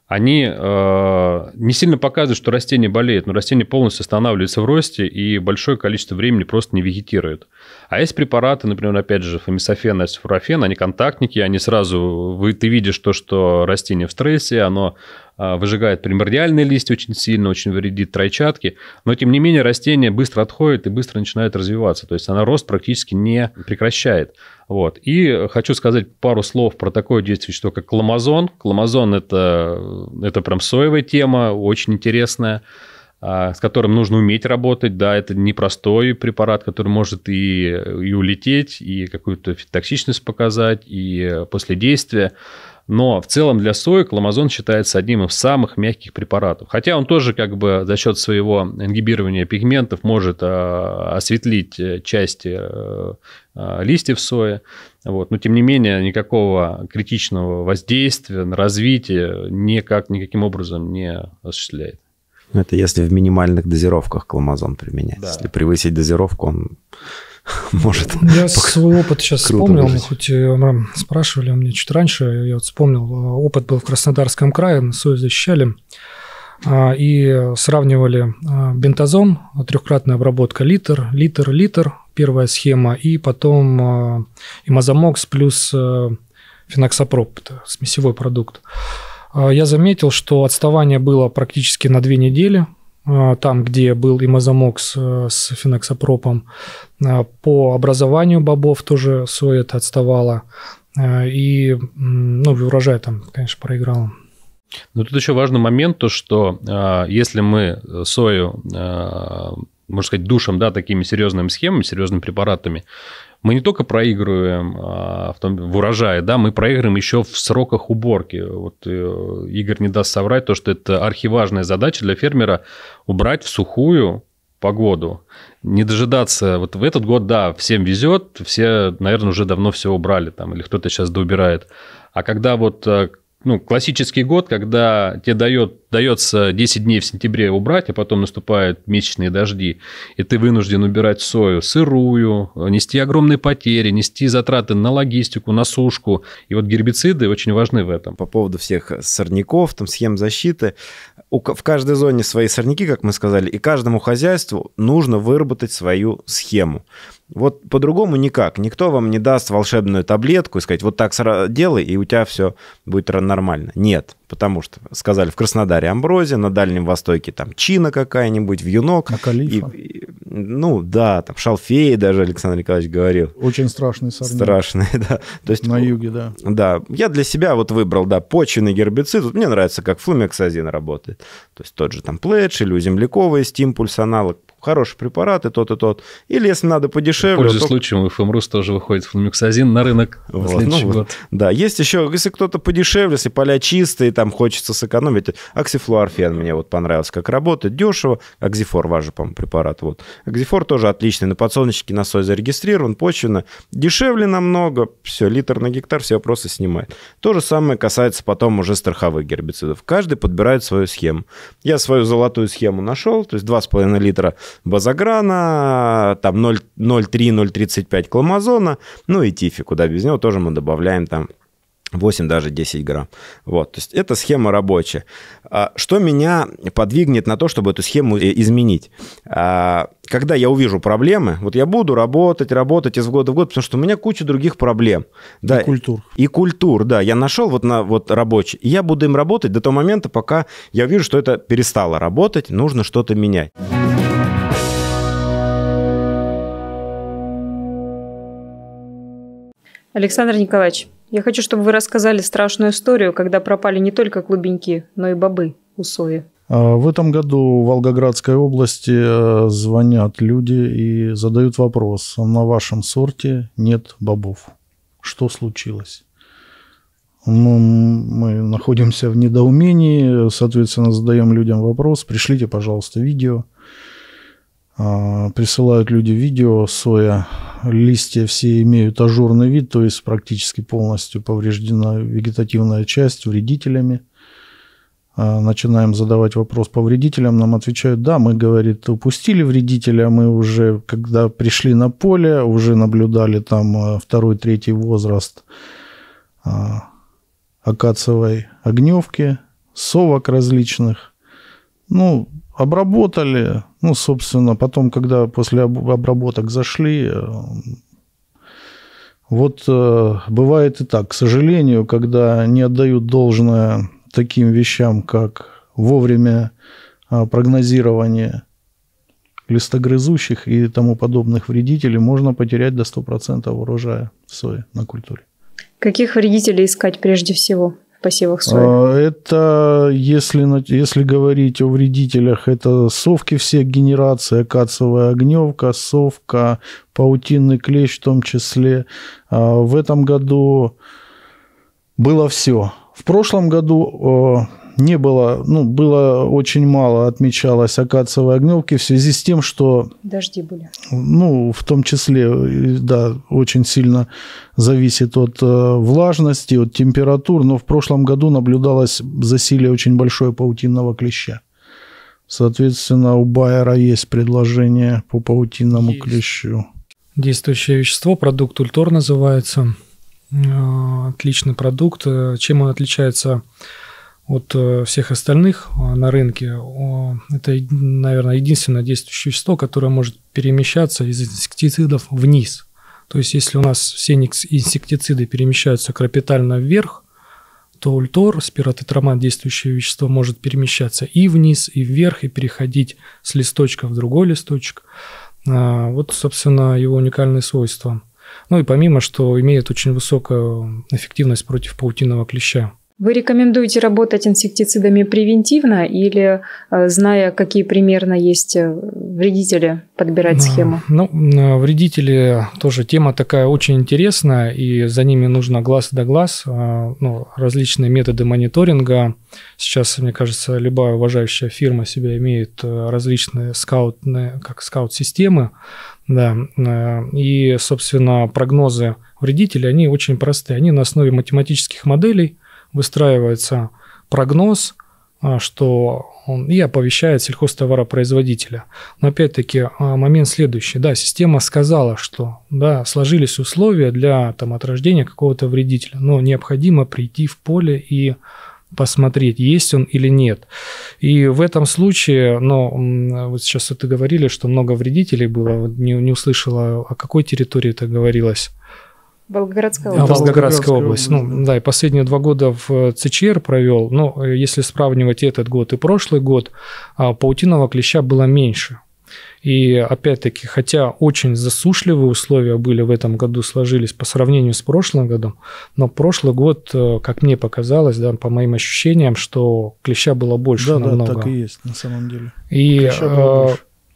они э, не сильно показывают, что растение болеет, но растение полностью останавливается в росте и большое количество времени просто не вегетирует. Э, а есть препараты, например, опять же, фомисофен, ацифурофен, они контактники, они сразу, вы, ты видишь то, что растение в стрессе, оно а, выжигает примордиальные листья очень сильно, очень вредит тройчатки, но тем не менее растение быстро отходит и быстро начинает развиваться, то есть она рост практически не прекращает. Вот. И хочу сказать пару слов про такое действие, что как кламазон. Кламазон это, это прям соевая тема, очень интересная. А, с которым нужно уметь работать, да, это непростой препарат, который может и, и улететь, и какую-то токсичность показать, и последействия. Но в целом для соек ламазон считается одним из самых мягких препаратов. Хотя он тоже как бы за счет своего ингибирования пигментов может а, осветлить э, части а, а, листьев сои. Вот. Но тем не менее никакого критичного воздействия на развитие никак, никаким образом не осуществляет. Это если в минимальных дозировках кламазон применять. Да. Если превысить дозировку, он может... Ну, я свой опыт сейчас вспомнил, мы хоть э, спрашивали мне чуть раньше, я вот вспомнил, э, опыт был в Краснодарском крае, мы сою защищали, а, и сравнивали а, бентазон, трехкратная обработка, литр, литр, литр, первая схема, и потом а, имазомокс плюс э, феноксопроб, это смесевой продукт. А, я заметил, что отставание было практически на две недели, а, там, где был и с феноксопропом. А, по образованию бобов тоже Суэт отставала. И ну, урожай там, конечно, проиграл. Но тут еще важный момент, то что если мы сою, можно сказать, душем, да, такими серьезными схемами, серьезными препаратами, мы не только проигрываем а, в, том, в урожае, да, мы проигрываем еще в сроках уборки. Вот э, Игорь не даст соврать то, что это архиважная задача для фермера убрать в сухую погоду. Не дожидаться. Вот в этот год, да, всем везет, все, наверное, уже давно все убрали там, или кто-то сейчас доубирает. А когда вот э, ну, классический год, когда тебе дает, дается 10 дней в сентябре убрать, а потом наступают месячные дожди, и ты вынужден убирать сою сырую, нести огромные потери, нести затраты на логистику, на сушку. И вот гербициды очень важны в этом. По поводу всех сорняков, там, схем защиты, в каждой зоне свои сорняки, как мы сказали, и каждому хозяйству нужно выработать свою схему. Вот по-другому никак. Никто вам не даст волшебную таблетку и сказать, вот так делай, и у тебя все будет нормально. Нет, потому что сказали в Краснодаре амброзия, на Дальнем Востоке там чина какая-нибудь, вьюнок. А калифа. И, и, ну да, там шалфей даже Александр Николаевич говорил. Очень страшный сорняк. Страшные, да. То есть, на юге, да. Да, я для себя вот выбрал, да, почвенный гербицид. Вот мне нравится, как флумексазин работает. То есть тот же там пледж или земляковый стимпульс аналог хороший препарат, и тот, и тот. Или если надо подешевле... Пользуясь то... случаем, ФМРУС тоже выходит флумиксазин на рынок вот, ну следующий ну, год. Да, есть еще, если кто-то подешевле, если поля чистые, там хочется сэкономить. Оксифлуорфен мне вот понравился, как работает, дешево. акзифор ваш же, по-моему, препарат. Вот. акзифор тоже отличный, на подсолнечнике на сой зарегистрирован, почвенно. Дешевле намного, все, литр на гектар, все вопросы снимает. То же самое касается потом уже страховых гербицидов. Каждый подбирает свою схему. Я свою золотую схему нашел, то есть 2,5 литра базограна, там 0,3-0,35 кломазона, ну и тифи, куда без него тоже мы добавляем там 8, даже 10 грамм. Вот, то есть эта схема рабочая. А, что меня подвигнет на то, чтобы эту схему э, изменить? А, когда я увижу проблемы, вот я буду работать, работать из года в год, потому что у меня куча других проблем. Да, и культур. И культур, да. Я нашел вот, на, вот рабочий, и я буду им работать до того момента, пока я вижу, что это перестало работать, нужно что-то менять. Александр Николаевич, я хочу, чтобы вы рассказали страшную историю, когда пропали не только клубеньки, но и бобы у сои. А, в этом году в Волгоградской области э, звонят люди и задают вопрос, на вашем сорте нет бобов. Что случилось? Ну, мы находимся в недоумении, соответственно, задаем людям вопрос, пришлите, пожалуйста, видео. А, присылают люди видео, соя, листья все имеют ажурный вид, то есть практически полностью повреждена вегетативная часть вредителями. А, начинаем задавать вопрос по вредителям, нам отвечают, да, мы, говорит, упустили вредителя, мы уже, когда пришли на поле, уже наблюдали там а, второй, третий возраст акациевой огневки, совок различных. Ну, обработали. Ну, собственно, потом, когда после обработок зашли, э, вот э, бывает и так. К сожалению, когда не отдают должное таким вещам, как вовремя а, прогнозирование листогрызущих и тому подобных вредителей, можно потерять до 100% урожая сои на культуре. Каких вредителей искать прежде всего? посевах сои? А, это, если, если говорить о вредителях, это совки всех генераций, акациевая огневка, совка, паутинный клещ в том числе. А, в этом году было все. В прошлом году не было, ну, было очень мало, отмечалось акациевой огневки в связи с тем, что... Дожди были. Ну, в том числе, да, очень сильно зависит от э, влажности, от температур, но в прошлом году наблюдалось засилие очень большое паутинного клеща. Соответственно, у Байера есть предложение по паутинному есть. клещу. Действующее вещество, продукт Ультор называется. Э, отличный продукт. Э, чем он отличается от э, всех остальных а, на рынке. Это, наверное, единственное действующее вещество, которое может перемещаться из инсектицидов вниз. То есть, если у нас все инсектициды перемещаются капитально вверх, то ультор, спиротетрамат, действующее вещество, может перемещаться и вниз, и вверх, и переходить с листочка в другой листочек. А, вот, собственно, его уникальные свойства. Ну и помимо, что имеет очень высокую эффективность против паутинного клеща. Вы рекомендуете работать инсектицидами превентивно или, э, зная, какие примерно есть э, вредители, подбирать схему? Ну, ну э, вредители тоже тема такая очень интересная, и за ними нужно глаз да глаз. Ну, различные методы мониторинга. Сейчас, мне кажется, любая уважающая фирма себя имеет различные скаутные, как скаут-системы, да, и, собственно, прогнозы вредителей, они очень простые. Они на основе математических моделей выстраивается прогноз, а, что он и оповещает сельхозтоваропроизводителя. Но опять-таки а, момент следующий. Да, система сказала, что да, сложились условия для там, отрождения какого-то вредителя, но необходимо прийти в поле и посмотреть, есть он или нет. И в этом случае, ну, вот сейчас это говорили, что много вредителей было, не, не услышала, о какой территории это говорилось. А, Волгоградская область. Волгоградская область. Ну, да, и последние два года в э, ЦЧР провел. Но ну, если сравнивать этот год и прошлый год, а, паутиного клеща было меньше. И опять-таки, хотя очень засушливые условия были в этом году, сложились по сравнению с прошлым годом, но прошлый год, э, как мне показалось, да, по моим ощущениям, что клеща было больше да, намного. Да, так и есть на самом деле. И э,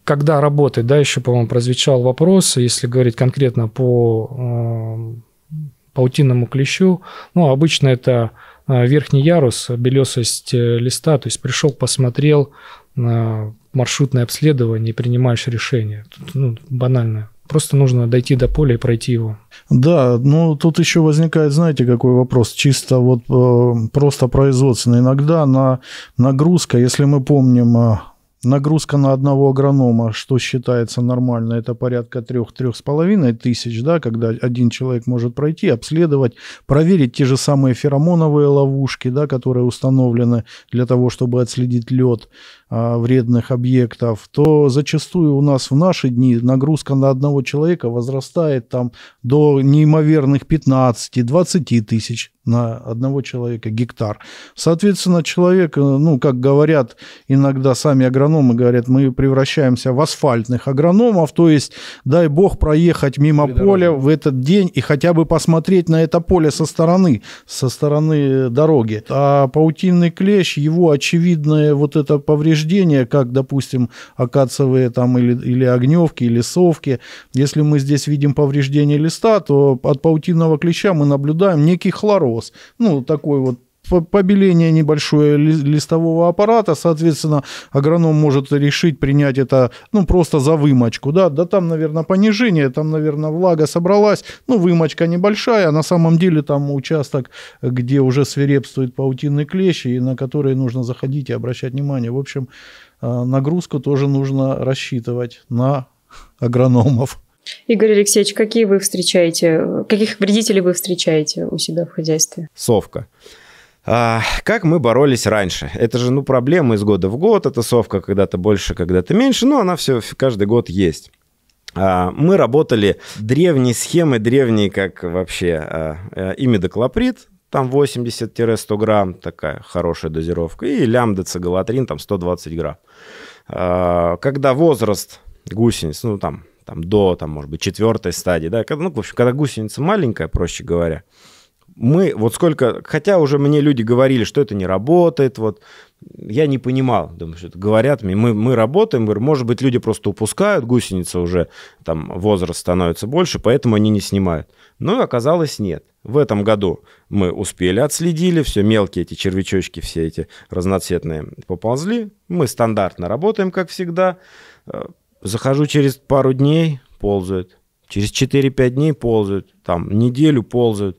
когда работать, да, еще, по-моему, прозвучал вопрос, если говорить конкретно по э, паутинному клещу, ну, обычно это э, верхний ярус, белесость э, листа, то есть пришел, посмотрел э, маршрутное обследование и принимаешь решение. Тут, ну, банально. Просто нужно дойти до поля и пройти его. Да, ну тут еще возникает, знаете, какой вопрос, чисто вот э, просто производственный. Иногда на нагрузка, если мы помним э, нагрузка на одного агронома, что считается нормально, это порядка 3-3,5 тысяч, да, когда один человек может пройти, обследовать, проверить те же самые феромоновые ловушки, да, которые установлены для того, чтобы отследить лед, а, вредных объектов, то зачастую у нас в наши дни нагрузка на одного человека возрастает там до неимоверных 15-20 тысяч на одного человека гектар. Соответственно, человек, э, ну, как говорят иногда сами агрономы, говорят, мы превращаемся в асфальтных агрономов, то есть, дай бог проехать мимо поля в этот день и хотя бы посмотреть на это поле со стороны, со стороны дороги. А паутинный клещ, его очевидное вот это повреждение повреждения, как, допустим, акацевые там или, или огневки, или совки. Если мы здесь видим повреждение листа, то от паутинного клеща мы наблюдаем некий хлороз. Ну, такой вот побеление небольшое листового аппарата, соответственно, агроном может решить принять это, ну, просто за вымочку, да, да там, наверное, понижение, там, наверное, влага собралась, ну, вымочка небольшая, а на самом деле там участок, где уже свирепствует паутинный клещ, и на который нужно заходить и обращать внимание. В общем, э, нагрузку тоже нужно рассчитывать на агрономов. Игорь Алексеевич, какие вы встречаете, каких вредителей вы встречаете у себя в хозяйстве? Совка. А, как мы боролись раньше? Это же, ну, проблема из года в год, Это а совка когда-то больше, когда-то меньше, но она все каждый год есть. А, мы работали древние схемы, древние, как вообще а, э, имидоклоприд, там 80-100 грамм, такая хорошая дозировка, и лямбда-цигалатрин, там 120 грамм. А, когда возраст гусениц, ну, там, там до, там, может быть, четвертой стадии, да, когда, ну, в общем, когда гусеница маленькая, проще говоря, мы вот сколько, хотя уже мне люди говорили, что это не работает, вот я не понимал, думаю, что это говорят мне, мы, мы работаем, может быть, люди просто упускают, гусеница уже, там, возраст становится больше, поэтому они не снимают. Но оказалось, нет. В этом году мы успели, отследили, все мелкие эти червячочки, все эти разноцветные поползли, мы стандартно работаем, как всегда, э, захожу через пару дней, ползают, через 4-5 дней ползают, там, неделю ползают,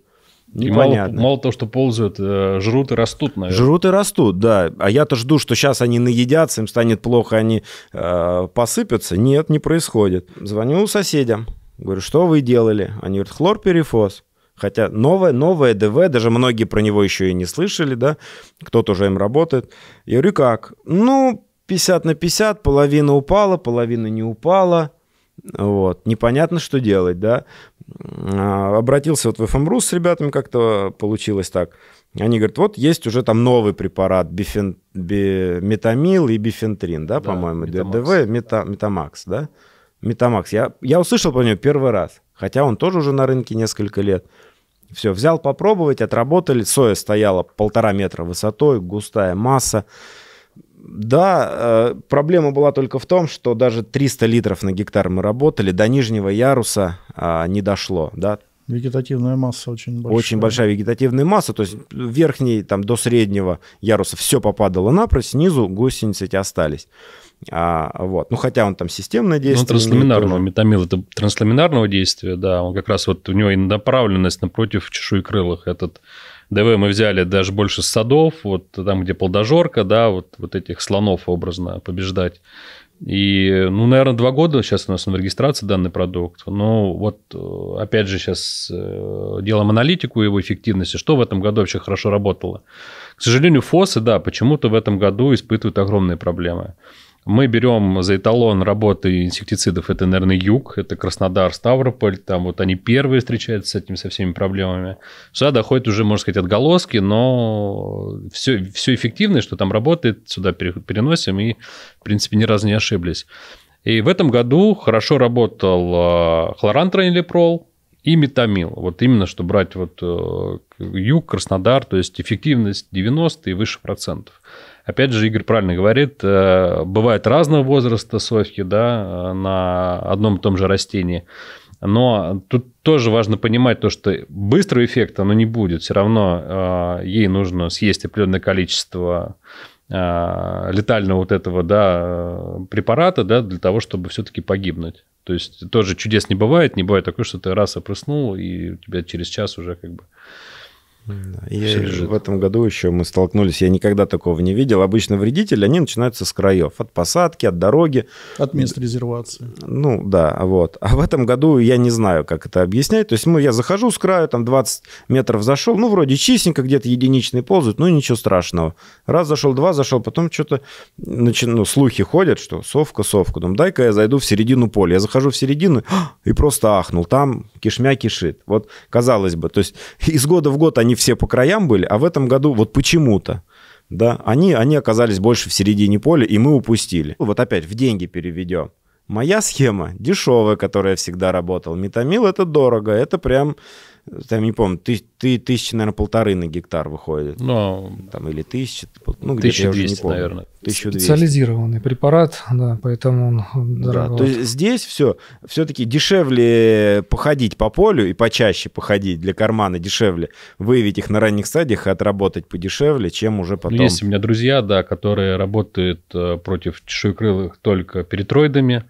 Непонятно. И мало, мало того, что ползают, э, жрут и растут, наверное. Жрут и растут, да. А я-то жду, что сейчас они наедятся, им станет плохо, они э, посыпятся. Нет, не происходит. Звоню соседям. Говорю, что вы делали? Они говорят, хлорперифоз. Хотя новое, новое ДВ, даже многие про него еще и не слышали, да, кто-то уже им работает. Я говорю, как? Ну, 50 на 50, половина упала, половина не упала. Вот. Непонятно, что делать, да. А, обратился вот в ФМРУС с ребятами, как-то получилось так. Они говорят, вот есть уже там новый препарат, бифен... би... метамил и бифентрин, да, да по-моему, ДВ, мета... метамакс, да? Метамакс. Я, я услышал про него первый раз, хотя он тоже уже на рынке несколько лет. Все, взял попробовать, отработали. Соя стояла полтора метра высотой, густая масса. Да, э, проблема была только в том, что даже 300 литров на гектар мы работали, до нижнего яруса а, не дошло, да. Вегетативная масса очень большая. Очень большая вегетативная масса, то есть верхний там до среднего яруса все попадало напрочь, снизу гусеницы эти остались. А, вот. Ну, хотя он там системное ну, действие. Ну, трансламинарного, метамил это трансламинарного действия, да, он как раз вот у него и направленность напротив чешуекрылых, этот ДВ мы взяли даже больше садов, вот там, где плодожорка, да, вот, вот этих слонов образно побеждать. И, ну, наверное, два года сейчас у нас на регистрации данный продукт. Но вот, э, опять же, сейчас э, делаем аналитику его эффективности, что в этом году вообще хорошо работало. К сожалению, ФОСы, да, почему-то в этом году испытывают огромные проблемы. Мы берем за эталон работы инсектицидов, это, наверное, юг, это Краснодар, Ставрополь, там вот они первые встречаются с этими, со всеми проблемами. Сюда доходят уже, можно сказать, отголоски, но все, все эффективное, что там работает, сюда переносим и, в принципе, ни разу не ошиблись. И в этом году хорошо работал а, хлорантронилепрол, и метамил. Вот именно, что брать вот э, юг, Краснодар, то есть эффективность 90 и выше процентов. Опять же, Игорь правильно говорит, э, бывает разного возраста соски да, э, на одном и том же растении. Но тут тоже важно понимать то, что быстрого эффекта оно не будет. Все равно э, ей нужно съесть определенное количество летального вот этого да, препарата да, для того, чтобы все-таки погибнуть. То есть тоже чудес не бывает. Не бывает такое, что ты раз опрыснул, и у тебя через час уже как бы и в этом году еще мы столкнулись, я никогда такого не видел. Обычно вредители, они начинаются с краев, от посадки, от дороги. От мест резервации. Ну да, вот. А в этом году я не знаю, как это объяснять. То есть ну, я захожу с краю, там 20 метров зашел, ну вроде чистенько, где-то единичные ползают, ну ничего страшного. Раз зашел, два зашел, потом что-то начи... ну, слухи ходят, что совка, совка. Думаю, дай-ка я зайду в середину поля. Я захожу в середину и просто ахнул. Там кишмя кишит. Вот казалось бы, то есть из года в год они все по краям были, а в этом году вот почему-то да, они, они оказались больше в середине поля, и мы упустили. Ну, вот опять в деньги переведем. Моя схема дешевая, которая всегда работала. Метамил это дорого, это прям там не помню, ты, ты, тысячи, наверное, полторы на гектар выходит. Но... Там, или тысячи, ну, где-то я уже не помню. наверное. 1200. Специализированный препарат, да, поэтому он дорогой. Да, то есть здесь все, все-таки дешевле походить по полю и почаще походить для кармана дешевле, выявить их на ранних стадиях и отработать подешевле, чем уже потом. Ну, есть у меня друзья, да, которые работают э, против чешуекрылых только перитроидами,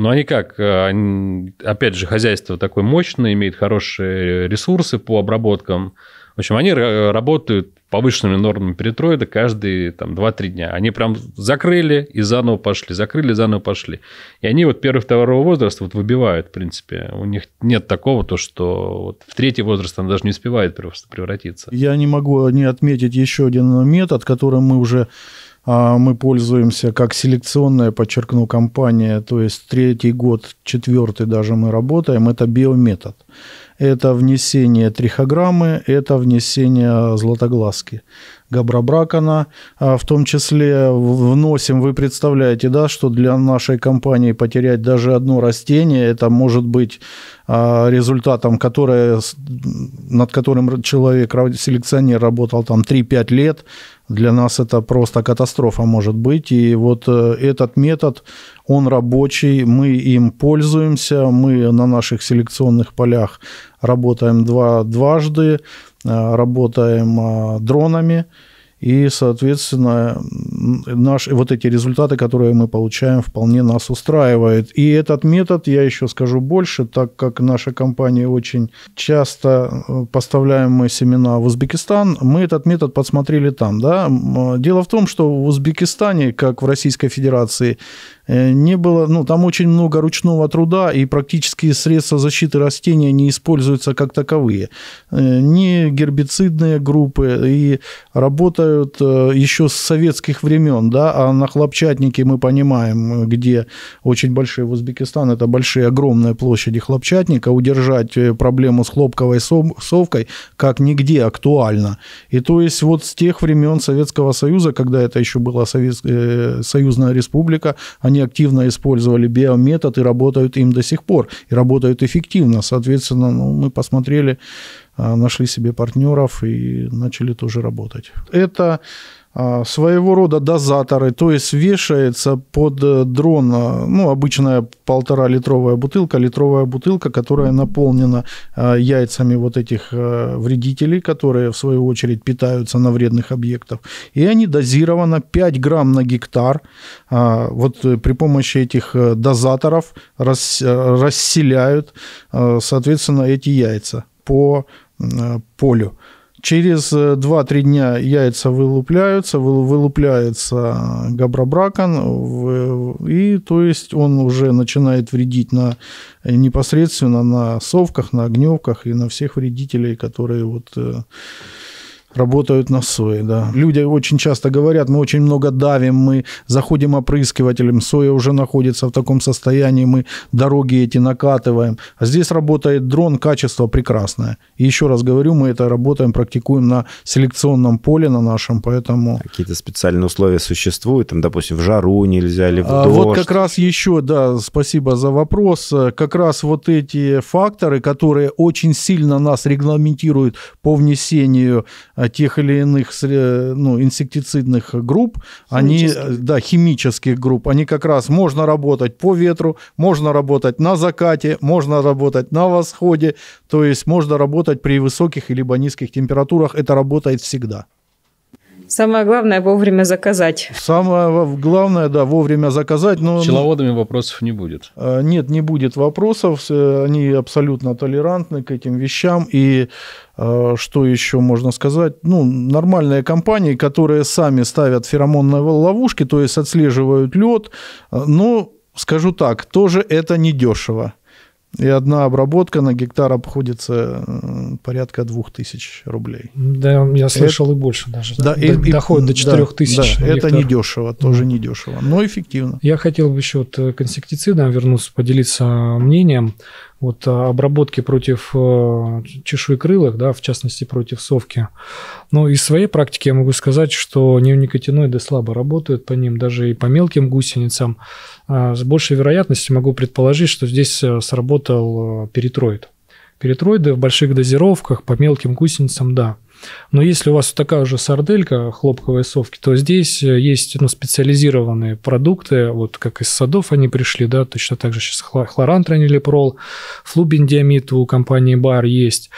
но ну, они как? Э, они, опять же, хозяйство такое мощное, имеет хорошие ресурсы по обработкам. В общем, они э, работают повышенными нормами перитроида каждые там, 2-3 дня. Они прям закрыли и заново пошли, закрыли и заново пошли. И они вот первых второго возраста вот выбивают, в принципе. У них нет такого, то, что вот в третий возраст она даже не успевает превратиться. Я не могу не отметить еще один метод, которым мы уже а мы пользуемся как селекционная, подчеркну, компания, то есть третий год, четвертый даже мы работаем, это биометод. Это внесение трихограммы, это внесение златоглазки. Габрабракана, а в том числе вносим, вы представляете, да, что для нашей компании потерять даже одно растение, это может быть а, результатом, которое, над которым человек, селекционер работал там 3-5 лет, для нас это просто катастрофа может быть. И вот э, этот метод, он рабочий, мы им пользуемся, мы на наших селекционных полях работаем два, дважды, э, работаем э, дронами, и, соответственно, наши вот эти результаты, которые мы получаем, вполне нас устраивают. И этот метод, я еще скажу больше, так как наша компания очень часто э, поставляем мы семена в Узбекистан, мы этот метод подсмотрели там. Да? Дело в том, что в Узбекистане, как в Российской Федерации, Э, не было, ну, там очень много ручного труда, и практически средства защиты растения не используются как таковые. Э, не гербицидные группы, и работают э, еще с советских времен, да, а на хлопчатнике мы понимаем, где очень большие в Узбекистан, это большие, огромные площади хлопчатника, удержать проблему с хлопковой совкой как нигде актуально. И то есть вот с тех времен Советского Союза, когда это еще была Совет... Союзная Республика, они активно использовали биометод и работают им до сих пор, и работают эффективно. Соответственно, ну, мы посмотрели, а, нашли себе партнеров и начали тоже работать. Это а, своего рода дозаторы, то есть вешается под э, дрон, а, ну, обычная полтора-литровая бутылка, литровая бутылка, которая наполнена а, яйцами вот этих э, вредителей, которые, в свою очередь, питаются на вредных объектах. И они дозированы 5 грамм на гектар. Вот э, при помощи этих дозаторов расселяют, соответственно, эти яйца по полю. Через 2-3 э, дня яйца вылупляются, вылупляется э, габробракон, и то есть он уже начинает вредить на, э, непосредственно на совках, на огневках и на всех вредителей, которые вот Работают на сое, да. Люди очень часто говорят, мы очень много давим, мы заходим опрыскивателем, соя уже находится в таком состоянии, мы дороги эти накатываем. А здесь работает дрон, качество прекрасное. И еще раз говорю, мы это работаем, практикуем на селекционном поле на нашем, поэтому... Какие-то специальные условия существуют, там, допустим, в жару нельзя или в дождь? А вот как раз еще, да, спасибо за вопрос. Как раз вот эти факторы, которые очень сильно нас регламентируют по внесению а, тех или иных ну, инсектицидных групп, они, да, химических групп, они как раз можно работать по ветру, можно работать на закате, можно работать на восходе, то есть можно работать при высоких либо низких температурах, это работает всегда. Самое главное вовремя заказать. Самое главное, да, вовремя заказать. Но, С пчеловодами вопросов не будет. А, нет, не будет вопросов. Они абсолютно толерантны к этим вещам. И а, что еще можно сказать? Ну, нормальные компании, которые сами ставят феромонные ловушки, то есть отслеживают лед, а, но скажу так, тоже это не дешево. И одна обработка на гектар обходится э, порядка 2000 рублей. Да, я слышал это, и больше даже. Да, да, и, доходит и, до 4000 да, да, Это недешево, тоже да. недешево, но эффективно. Я хотел бы еще вот э, к инсектицидам вернуться, поделиться э, мнением вот а, обработки против э, чешуекрылых, да, в частности против совки. Но ну, из своей практики я могу сказать, что неоникотиноиды слабо работают по ним, даже и по мелким гусеницам. А, с большей вероятностью могу предположить, что здесь э, сработал э, перитроид. Перитроиды в больших дозировках по мелким гусеницам, да. Но если у вас такая же сарделька хлопковой совки, то здесь э, есть ну, специализированные продукты, вот как из садов они пришли, да, точно так же сейчас хлорантранилепрол, флубендиамид у компании Бар есть.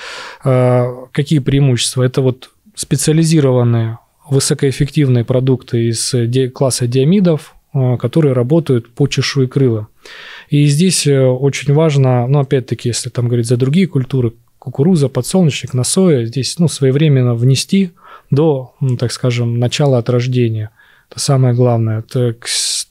А, какие преимущества? Это вот специализированные высокоэффективные продукты из э, класса диамидов, э, которые работают по чешуе крыла. И здесь очень важно, ну, опять-таки, если там говорить за другие культуры, кукуруза, подсолнечник на соя здесь ну, своевременно внести до, ну, так скажем, начала отрождения. Это самое главное.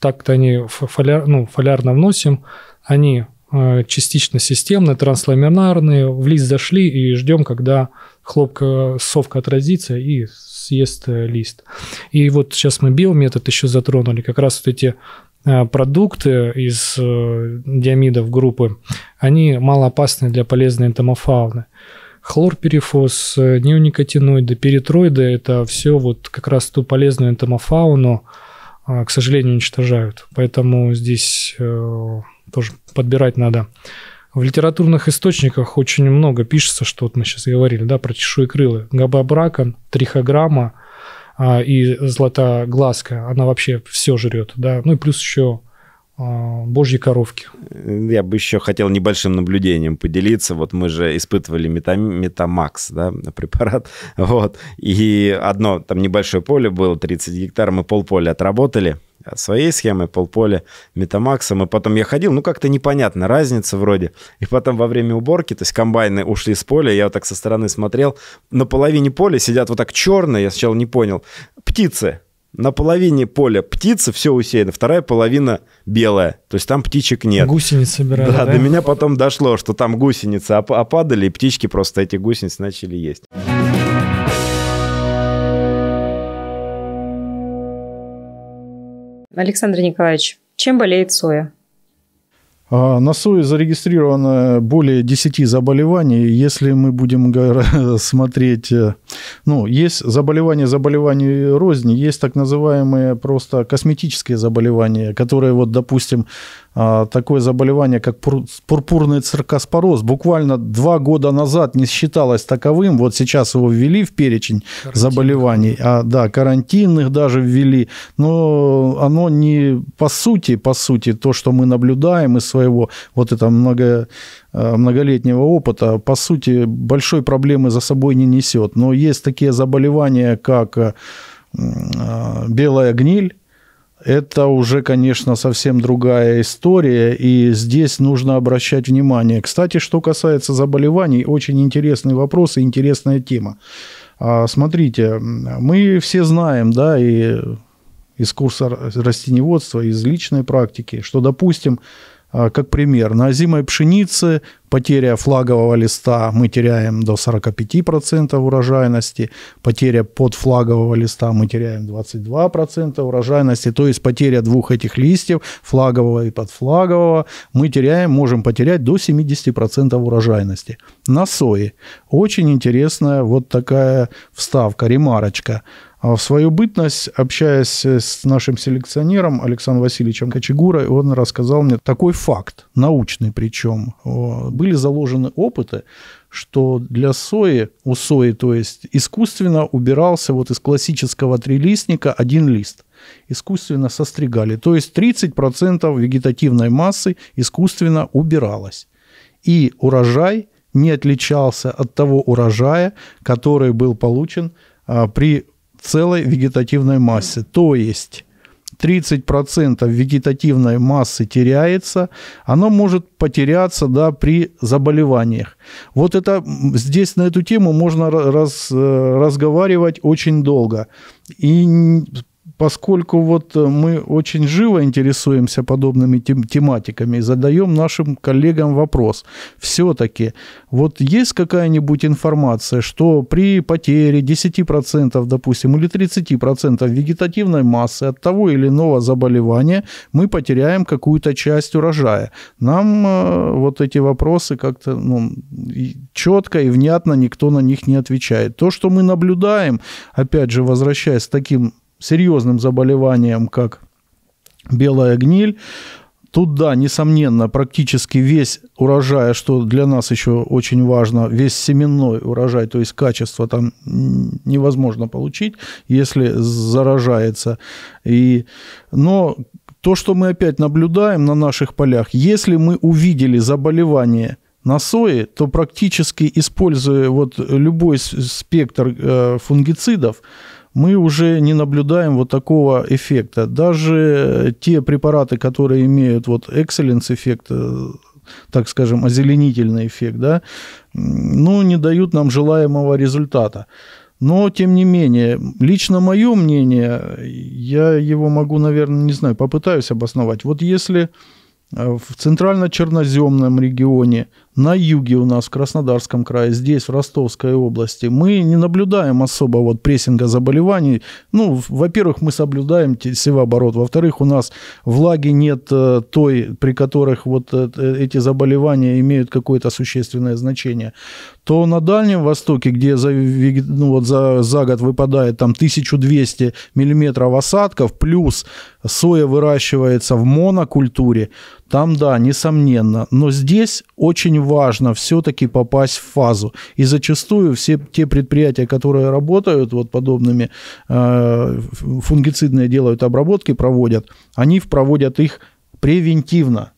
Так-то они фоляр, ну, фолярно вносим, они э, частично системные, трансломернарные, в лист зашли и ждем, когда хлопка, совка отразится и съест э, лист. И вот сейчас мы биометод еще затронули, как раз вот эти Э, продукты из э, диамидов группы, они малоопасны для полезной энтомофауны. Хлорперифос, э, неоникотиноиды, перитроиды – это все вот как раз ту полезную энтомофауну, к сожалению, уничтожают. Поэтому здесь тоже подбирать надо. В литературных источниках очень много пишется, что вот мы сейчас говорили, да, про чешуекрылы. Габабракон, трихограмма – а, и златоглазка, она вообще все жрет, да, ну и плюс еще а, божьи коровки. Я бы еще хотел небольшим наблюдением поделиться. Вот мы же испытывали метамакс, да, препарат. Вот. И одно там небольшое поле было, 30 гектар, мы полполя отработали от своей схемы полполя метамаксом, и потом я ходил, ну как-то непонятно, разница вроде. И потом во время уборки, то есть комбайны ушли с поля, я вот так со стороны смотрел, на половине поля сидят вот так черные, я сначала не понял, птицы. На половине поля птицы все усеяно, вторая половина белая, то есть там птичек нет. Гусениц собирали, да? да? до меня потом дошло, что там гусеницы опадали, и птички просто эти гусеницы начали есть. Александр Николаевич, чем болеет соя? А, на сое зарегистрировано более 10 заболеваний. Если мы будем смотреть, э, ну, есть заболевания заболевания розни, есть так называемые просто косметические заболевания, которые, вот, допустим, а, такое заболевание, как пурпурный циркоспороз, буквально два года назад не считалось таковым. Вот сейчас его ввели в перечень карантинных. заболеваний, а, да, карантинных даже ввели. Но оно не по сути, по сути, то, что мы наблюдаем из своего вот этого много, а, многолетнего опыта, по сути, большой проблемы за собой не несет. Но есть такие заболевания, как а, белая гниль, это уже, конечно, совсем другая история, и здесь нужно обращать внимание. Кстати, что касается заболеваний, очень интересный вопрос и интересная тема. А, смотрите, мы все знаем, да, и из курса растеневодства, из личной практики, что, допустим, а, как пример, на озимой пшенице Потеря флагового листа мы теряем до 45% урожайности. Потеря подфлагового листа мы теряем 22% урожайности. То есть потеря двух этих листьев, флагового и подфлагового, мы теряем, можем потерять до 70% урожайности. На сои очень интересная вот такая вставка, ремарочка. А в свою бытность, общаясь с нашим селекционером Александром Васильевичем Кочегурой, он рассказал мне такой факт, научный причем были заложены опыты, что для сои, у сои, то есть искусственно убирался вот из классического трилистника один лист. Искусственно состригали. То есть 30% вегетативной массы искусственно убиралось. И урожай не отличался от того урожая, который был получен а, при целой вегетативной массе. То есть 30% вегетативной массы теряется, оно может потеряться да, при заболеваниях. Вот это здесь на эту тему можно раз, э, разговаривать очень долго. И поскольку вот э, мы очень живо интересуемся подобными тем, тематиками и задаем нашим коллегам вопрос. Все-таки вот есть какая-нибудь информация, что при потере 10%, допустим, или 30% вегетативной массы от того или иного заболевания мы потеряем какую-то часть урожая. Нам э, вот эти вопросы как-то ну, четко и внятно никто на них не отвечает. То, что мы наблюдаем, опять же, возвращаясь к таким серьезным заболеваниям, как белая гниль, Тут, да, несомненно, практически весь урожай, а что для нас еще очень важно, весь семенной урожай, то есть качество там невозможно получить, если заражается. И, но то, что мы опять наблюдаем на наших полях, если мы увидели заболевание на сое, то практически используя вот любой спектр э, фунгицидов, мы уже не наблюдаем вот такого эффекта. Даже э, те препараты, которые имеют вот excellence эффект, э, так скажем, озеленительный эффект, да, ну, не дают нам желаемого результата. Но, тем не менее, лично мое мнение, я его могу, наверное, не знаю, попытаюсь обосновать. Вот если э, в центрально-черноземном регионе на юге у нас, в Краснодарском крае, здесь, в Ростовской области, мы не наблюдаем особо вот прессинга заболеваний. Ну, во-первых, мы соблюдаем севооборот. Во-вторых, у нас влаги нет э, той, при которых вот э, э, эти заболевания имеют какое-то существенное значение. То на Дальнем Востоке, где за, ну, вот за, за год выпадает там 1200 миллиметров осадков, плюс соя выращивается в монокультуре, там, да, несомненно. Но здесь очень важно все-таки попасть в фазу. И зачастую все те предприятия, которые работают вот подобными э, фунгицидные делают обработки, проводят, они проводят их превентивно.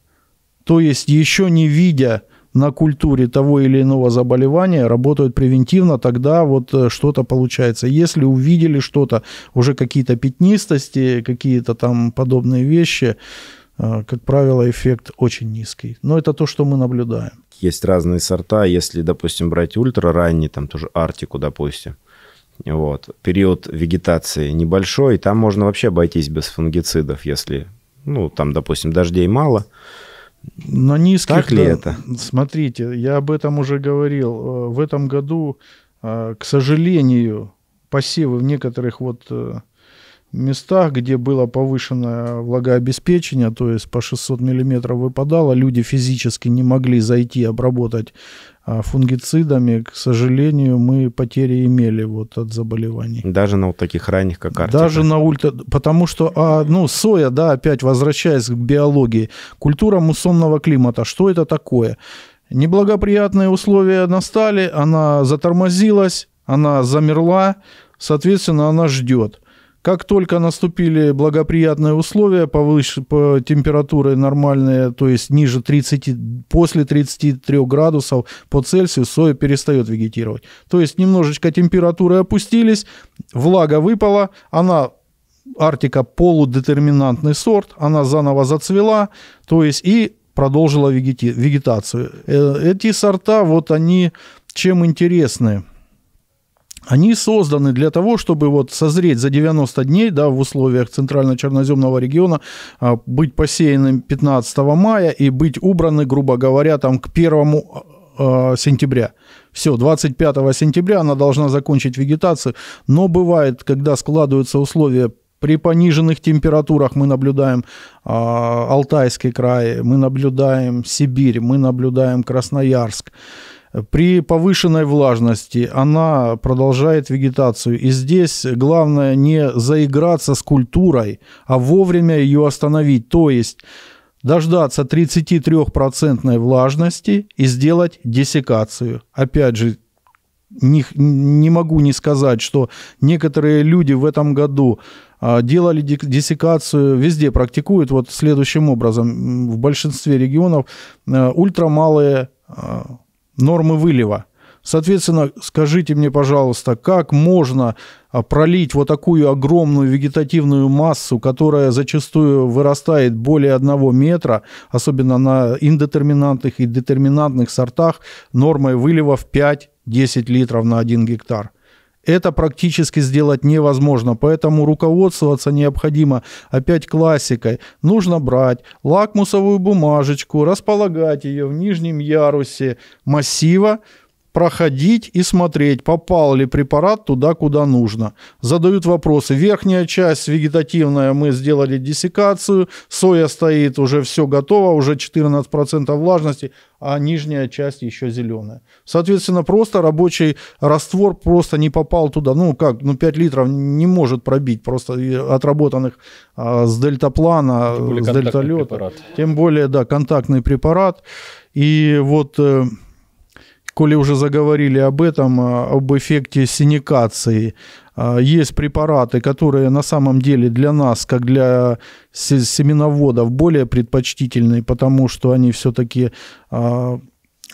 То есть еще не видя на культуре того или иного заболевания работают превентивно, тогда вот э, что-то получается. Если увидели что-то, уже какие-то пятнистости, какие-то там подобные вещи, а, как правило, эффект очень низкий. Но это то, что мы наблюдаем. Есть разные сорта. Если, допустим, брать ультра ранний, там тоже Арктику, допустим, вот. Период вегетации небольшой, там можно вообще обойтись без фунгицидов, если, ну, там, допустим, дождей мало. На низких... Так ли это? Смотрите, я об этом уже говорил. Э, в этом году, э, к сожалению, посевы в некоторых вот э, местах, где было повышенное влагообеспечение, то есть по 600 мм выпадало, люди физически не могли зайти обработать а, фунгицидами, к сожалению, мы потери имели вот от заболеваний. Даже на вот таких ранних, как артика. Даже на ультра... Потому что, а, ну, соя, да, опять возвращаясь к биологии, культура муссонного климата, что это такое? Неблагоприятные условия настали, она затормозилась, она замерла, соответственно, она ждет. Как только наступили благоприятные условия, повыше, по температуры нормальные, то есть ниже 30, после 33 градусов по Цельсию соя перестает вегетировать. То есть немножечко температуры опустились, влага выпала, она Арктика полудетерминантный сорт, она заново зацвела, то есть и продолжила вегетацию. Э, эти сорта, вот они чем интересны – они созданы для того, чтобы вот созреть за 90 дней да, в условиях центрально-черноземного региона, а, быть посеянным 15 мая и быть убраны, грубо говоря, там, к 1 а, сентября. Все, 25 сентября она должна закончить вегетацию, но бывает, когда складываются условия при пониженных температурах мы наблюдаем э, Алтайский край, мы наблюдаем Сибирь, мы наблюдаем Красноярск. При повышенной влажности она продолжает вегетацию. И здесь главное не заиграться с культурой, а вовремя ее остановить. То есть дождаться 33% влажности и сделать десекацию. Опять же, не, не могу не сказать, что некоторые люди в этом году а, делали десекацию, везде практикуют вот следующим образом. В большинстве регионов э, ультрамалые а, нормы вылива. Соответственно, скажите мне, пожалуйста, как можно а, пролить вот такую огромную вегетативную массу, которая зачастую вырастает более одного метра, особенно на индетерминантных и детерминантных сортах, нормой вылива в 5-10 литров на 1 гектар это практически сделать невозможно, поэтому руководствоваться необходимо опять классикой. Нужно брать лакмусовую бумажечку, располагать ее в нижнем ярусе массива, проходить и смотреть, попал ли препарат туда, куда нужно. Задают вопросы. Верхняя часть вегетативная, мы сделали диссекацию, соя стоит, уже все готово, уже 14% влажности, а нижняя часть еще зеленая. Соответственно, просто рабочий раствор просто не попал туда. Ну как, ну 5 литров не может пробить просто отработанных а, с дельтаплана, с дельталета. Препарат. Тем более, да, контактный препарат. И вот э, коли уже заговорили об этом, а, об эффекте синикации, а, есть препараты, которые на самом деле для нас, как для семеноводов, более предпочтительны, потому что они все-таки а,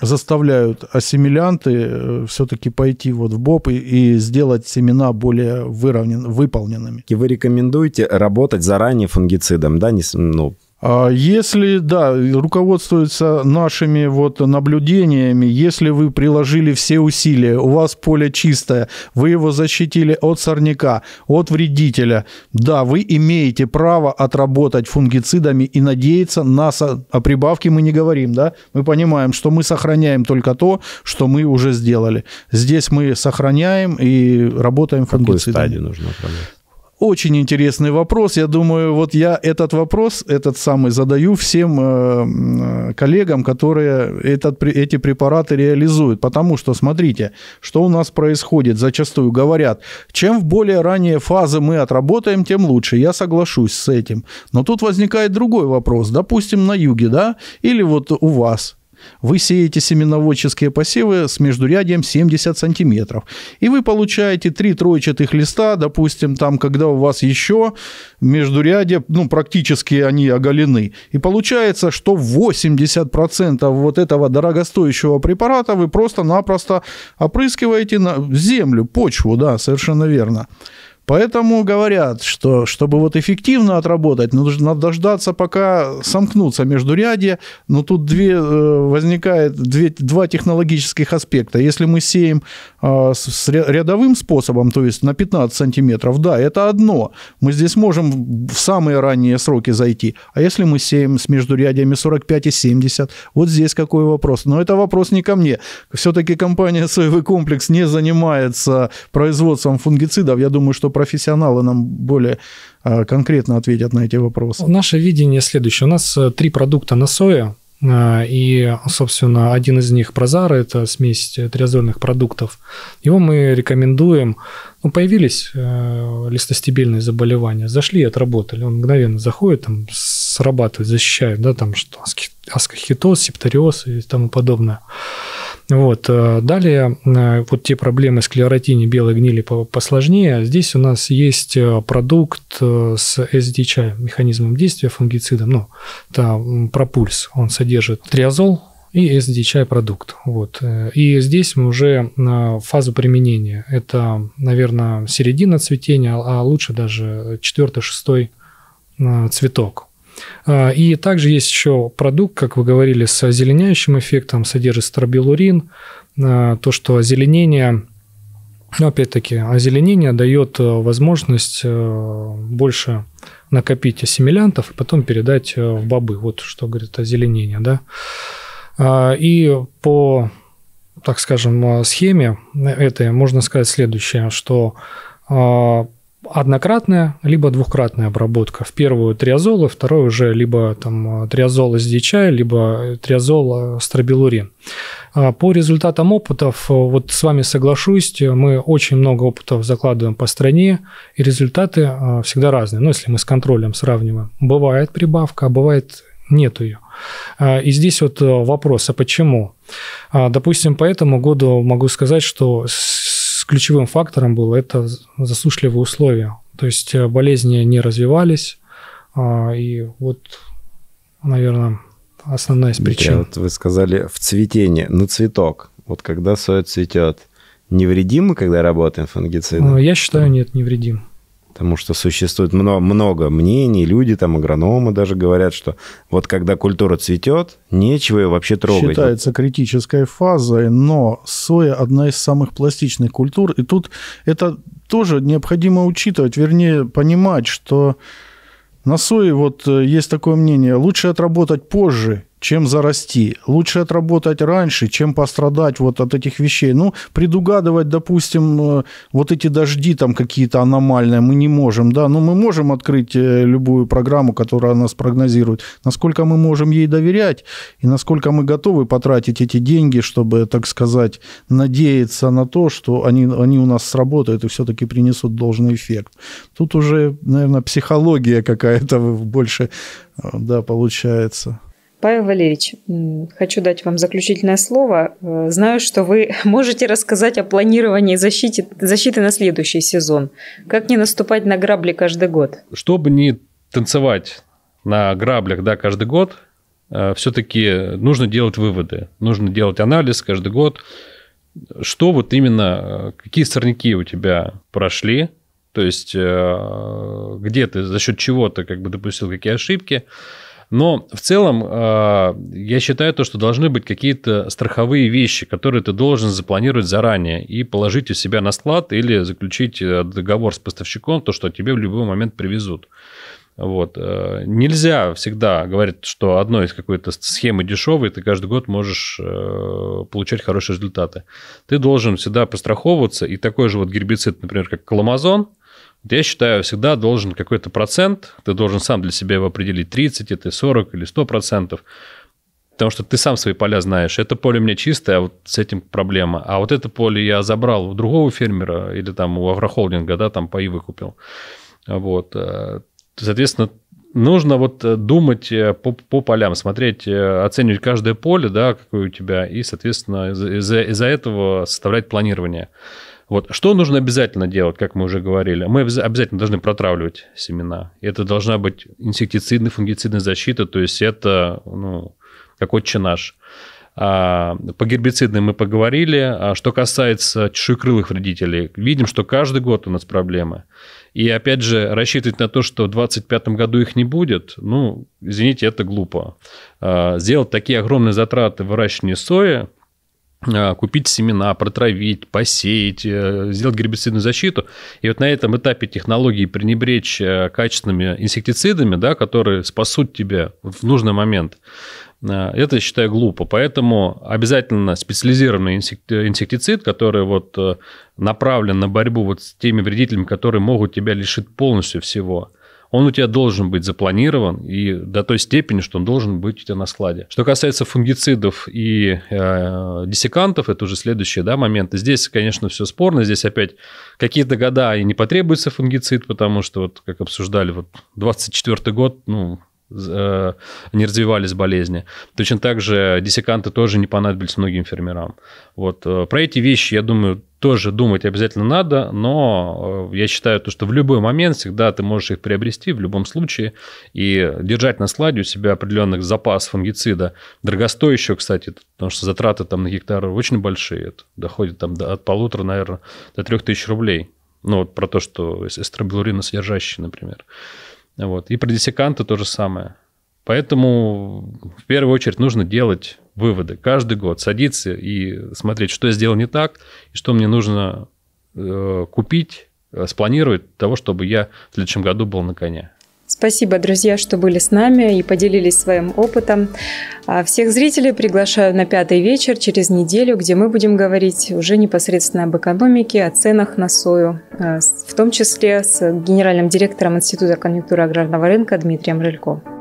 заставляют ассимилянты э, все-таки пойти вот в БОП и, и сделать семена более выровнен, выполненными. И вы рекомендуете работать заранее фунгицидом, да, не, ну, а, если, да, руководствуется нашими вот наблюдениями, если вы приложили все усилия, у вас поле чистое, вы его защитили от сорняка, от вредителя, да, вы имеете право отработать фунгицидами и надеяться на... Со... О прибавке мы не говорим, да? Мы понимаем, что мы сохраняем только то, что мы уже сделали. Здесь мы сохраняем и работаем фунгицидами. Какую стадию нужно отработать? очень интересный вопрос. Я думаю, вот я этот вопрос, этот самый задаю всем э, коллегам, которые этот, эти препараты реализуют. Потому что, смотрите, что у нас происходит. Зачастую говорят, чем в более ранние фазы мы отработаем, тем лучше. Я соглашусь с этим. Но тут возникает другой вопрос. Допустим, на юге, да, или вот у вас – вы сеете семеноводческие посевы с междурядием 70 сантиметров. И вы получаете три троечатых листа, допустим, там, когда у вас еще междурядие, ну, практически они оголены. И получается, что 80% вот этого дорогостоящего препарата вы просто-напросто опрыскиваете на землю, почву, да, совершенно верно. Поэтому говорят, что чтобы вот эффективно отработать, нужно дождаться, пока сомкнутся междурядья. Но тут две, э, возникает две, два технологических аспекта. Если мы сеем а, с рядовым способом, то есть на 15 сантиметров, да, это одно. Мы здесь можем в самые ранние сроки зайти. А если мы сеем с междурядьями 45 и 70, вот здесь какой вопрос. Но это вопрос не ко мне. Все-таки компания «Соевый комплекс» не занимается производством фунгицидов. Я думаю, что профессионалы нам более а, конкретно ответят на эти вопросы. Наше видение следующее. У нас э, три продукта на соя, э, и, собственно, один из них Прозара – это смесь триазольных продуктов. Его мы рекомендуем. Ну, появились э, листостебельные заболевания, зашли и отработали. Он мгновенно заходит, там, срабатывает, защищает, да, там что, аскохитоз, септориоз и тому подобное. Вот. Э, далее, э, вот те проблемы с склеротини, белой гнили посложнее. Здесь у нас есть э, продукт с SDHI, механизмом действия фунгицидом, ну, это пропульс, он содержит триазол, и SDHI продукт. Вот. И здесь мы уже фазу применения. Это, наверное, середина цветения, а лучше даже 4-6 цветок. А, и также есть еще продукт, как вы говорили, с озеленяющим эффектом, содержит стробилурин, а, то, что озеленение но ну, опять-таки, озеленение дает э, возможность э, больше накопить ассимилянтов и потом передать э, в бобы. Вот что говорит озеленение. Да? А, и по, так скажем, схеме этой можно сказать следующее, что однократная, либо двухкратная обработка. В первую триазол, и второй уже либо там э, триазол SDHI, либо э, триазол э, стробилурин. А, по результатам опытов, вот с вами соглашусь, мы очень много опытов закладываем по стране, и результаты всегда разные. Но ну, если мы с контролем сравниваем, бывает прибавка, а бывает нет ее. А, и здесь вот вопрос, а почему? А, допустим, по этому году могу сказать, что с ключевым фактором было это засушливые условия. То есть э, болезни не развивались, а, и вот, наверное, основная из причин. А вот вы сказали в цветении, на цветок. Вот когда соя цветет, невредимы, когда работаем фунгицидом? Ну, я считаю, нет, невредим потому что существует много, много мнений, люди, там, агрономы даже говорят, что вот когда культура цветет, нечего ее вообще трогать. Считается критической фазой, но соя одна из самых пластичных культур, и тут это тоже необходимо учитывать, вернее, понимать, что на сои вот э, есть такое мнение, лучше отработать позже, чем зарасти. Лучше отработать раньше, чем пострадать вот от этих вещей. Ну, предугадывать, допустим, э, вот эти дожди там какие-то аномальные мы не можем, да, но ну, мы можем открыть э, любую программу, которая нас прогнозирует. Насколько мы можем ей доверять и насколько мы готовы потратить эти деньги, чтобы, так сказать, надеяться на то, что они, они у нас сработают и все-таки принесут должный эффект. Тут уже, наверное, психология какая-то больше, э, да, получается. Павел Валерьевич, хочу дать вам заключительное слово. Э, знаю, что вы можете рассказать о планировании защиты, защиты на следующий сезон. Как не наступать на грабли каждый год? Чтобы не танцевать на граблях да, каждый год, э, все-таки нужно делать выводы, нужно делать анализ каждый год, что вот именно, э, какие сорняки у тебя прошли, то есть где ты, за счет чего ты как бы допустил какие ошибки, но в целом а, я считаю то, что должны быть какие-то страховые вещи, которые ты должен запланировать заранее и положить у себя на склад или заключить э, договор с поставщиком, то, что тебе в любой момент привезут. Вот. Э, нельзя всегда говорить, что одной из какой-то схемы дешевой ты каждый год можешь э, получать хорошие результаты. Ты должен всегда постраховываться, и такой же вот гербицид, например, как каламазон, я считаю, всегда должен какой-то процент, ты должен сам для себя его определить, 30 это 40 или 100 процентов, потому что ты сам свои поля знаешь. Это поле у меня чистое, а вот с этим проблема. А вот это поле я забрал у другого фермера или там у агрохолдинга, да, там паи выкупил. Вот. Э, соответственно, нужно вот э, думать э, по, по полям, смотреть, оценивать каждое поле, да, какое у тебя, и, соответственно, из-за из этого составлять планирование. Вот что нужно обязательно делать, как мы уже говорили? Мы обязательно должны протравливать семена. Это должна быть инсектицидная, фунгицидная защита, то есть это ну, как отче наш. А, по гербицидной мы поговорили. А что касается чешуекрылых вредителей, видим, что каждый год у нас проблемы. И опять же, рассчитывать на то, что в 2025 году их не будет, ну, извините, это глупо. А, сделать такие огромные затраты в выращивании сои – Э, купить семена, протравить, посеять, э, сделать гербицидную защиту. И вот на этом этапе технологии пренебречь э, качественными инсектицидами, да, которые спасут тебя в нужный момент, это, я считаю, глупо. Поэтому обязательно специализированный инсектицид, который вот направлен на борьбу вот с теми вредителями, которые могут тебя лишить полностью всего – он у тебя должен быть запланирован и до той степени, что он должен быть у тебя на складе. Что касается фунгицидов и э, диссекантов, это уже следующие да, моменты. Здесь, конечно, все спорно. Здесь опять какие-то года и не потребуется фунгицид, потому что, вот, как обсуждали, вот 24 год, ну, Э, не развивались болезни. Точно так же диссеканты тоже не понадобились многим фермерам. Вот. Э, про эти вещи, я думаю, тоже думать обязательно надо, но э, я считаю, то, что в любой момент всегда ты можешь их приобрести в любом случае и держать на складе у себя определенных запасов фунгицида, дорогостоящего, кстати, потому что затраты там на гектар очень большие, это доходит там до, от полутора, наверное, до трех тысяч рублей. Ну, вот про то, что эстробилурина содержащий, например. Вот. И про диссеканта то же самое. Поэтому в первую очередь нужно делать выводы. Каждый год садиться и смотреть, что я сделал не так, и что мне нужно э, купить, э, спланировать того, чтобы я в следующем году был на коне. Спасибо, друзья, что были с нами и поделились своим опытом. А, всех зрителей приглашаю на пятый вечер через неделю, где мы будем говорить уже непосредственно об экономике, о ценах на сою, а, в том числе с генеральным директором Института конъюнктуры аграрного рынка Дмитрием Рылько.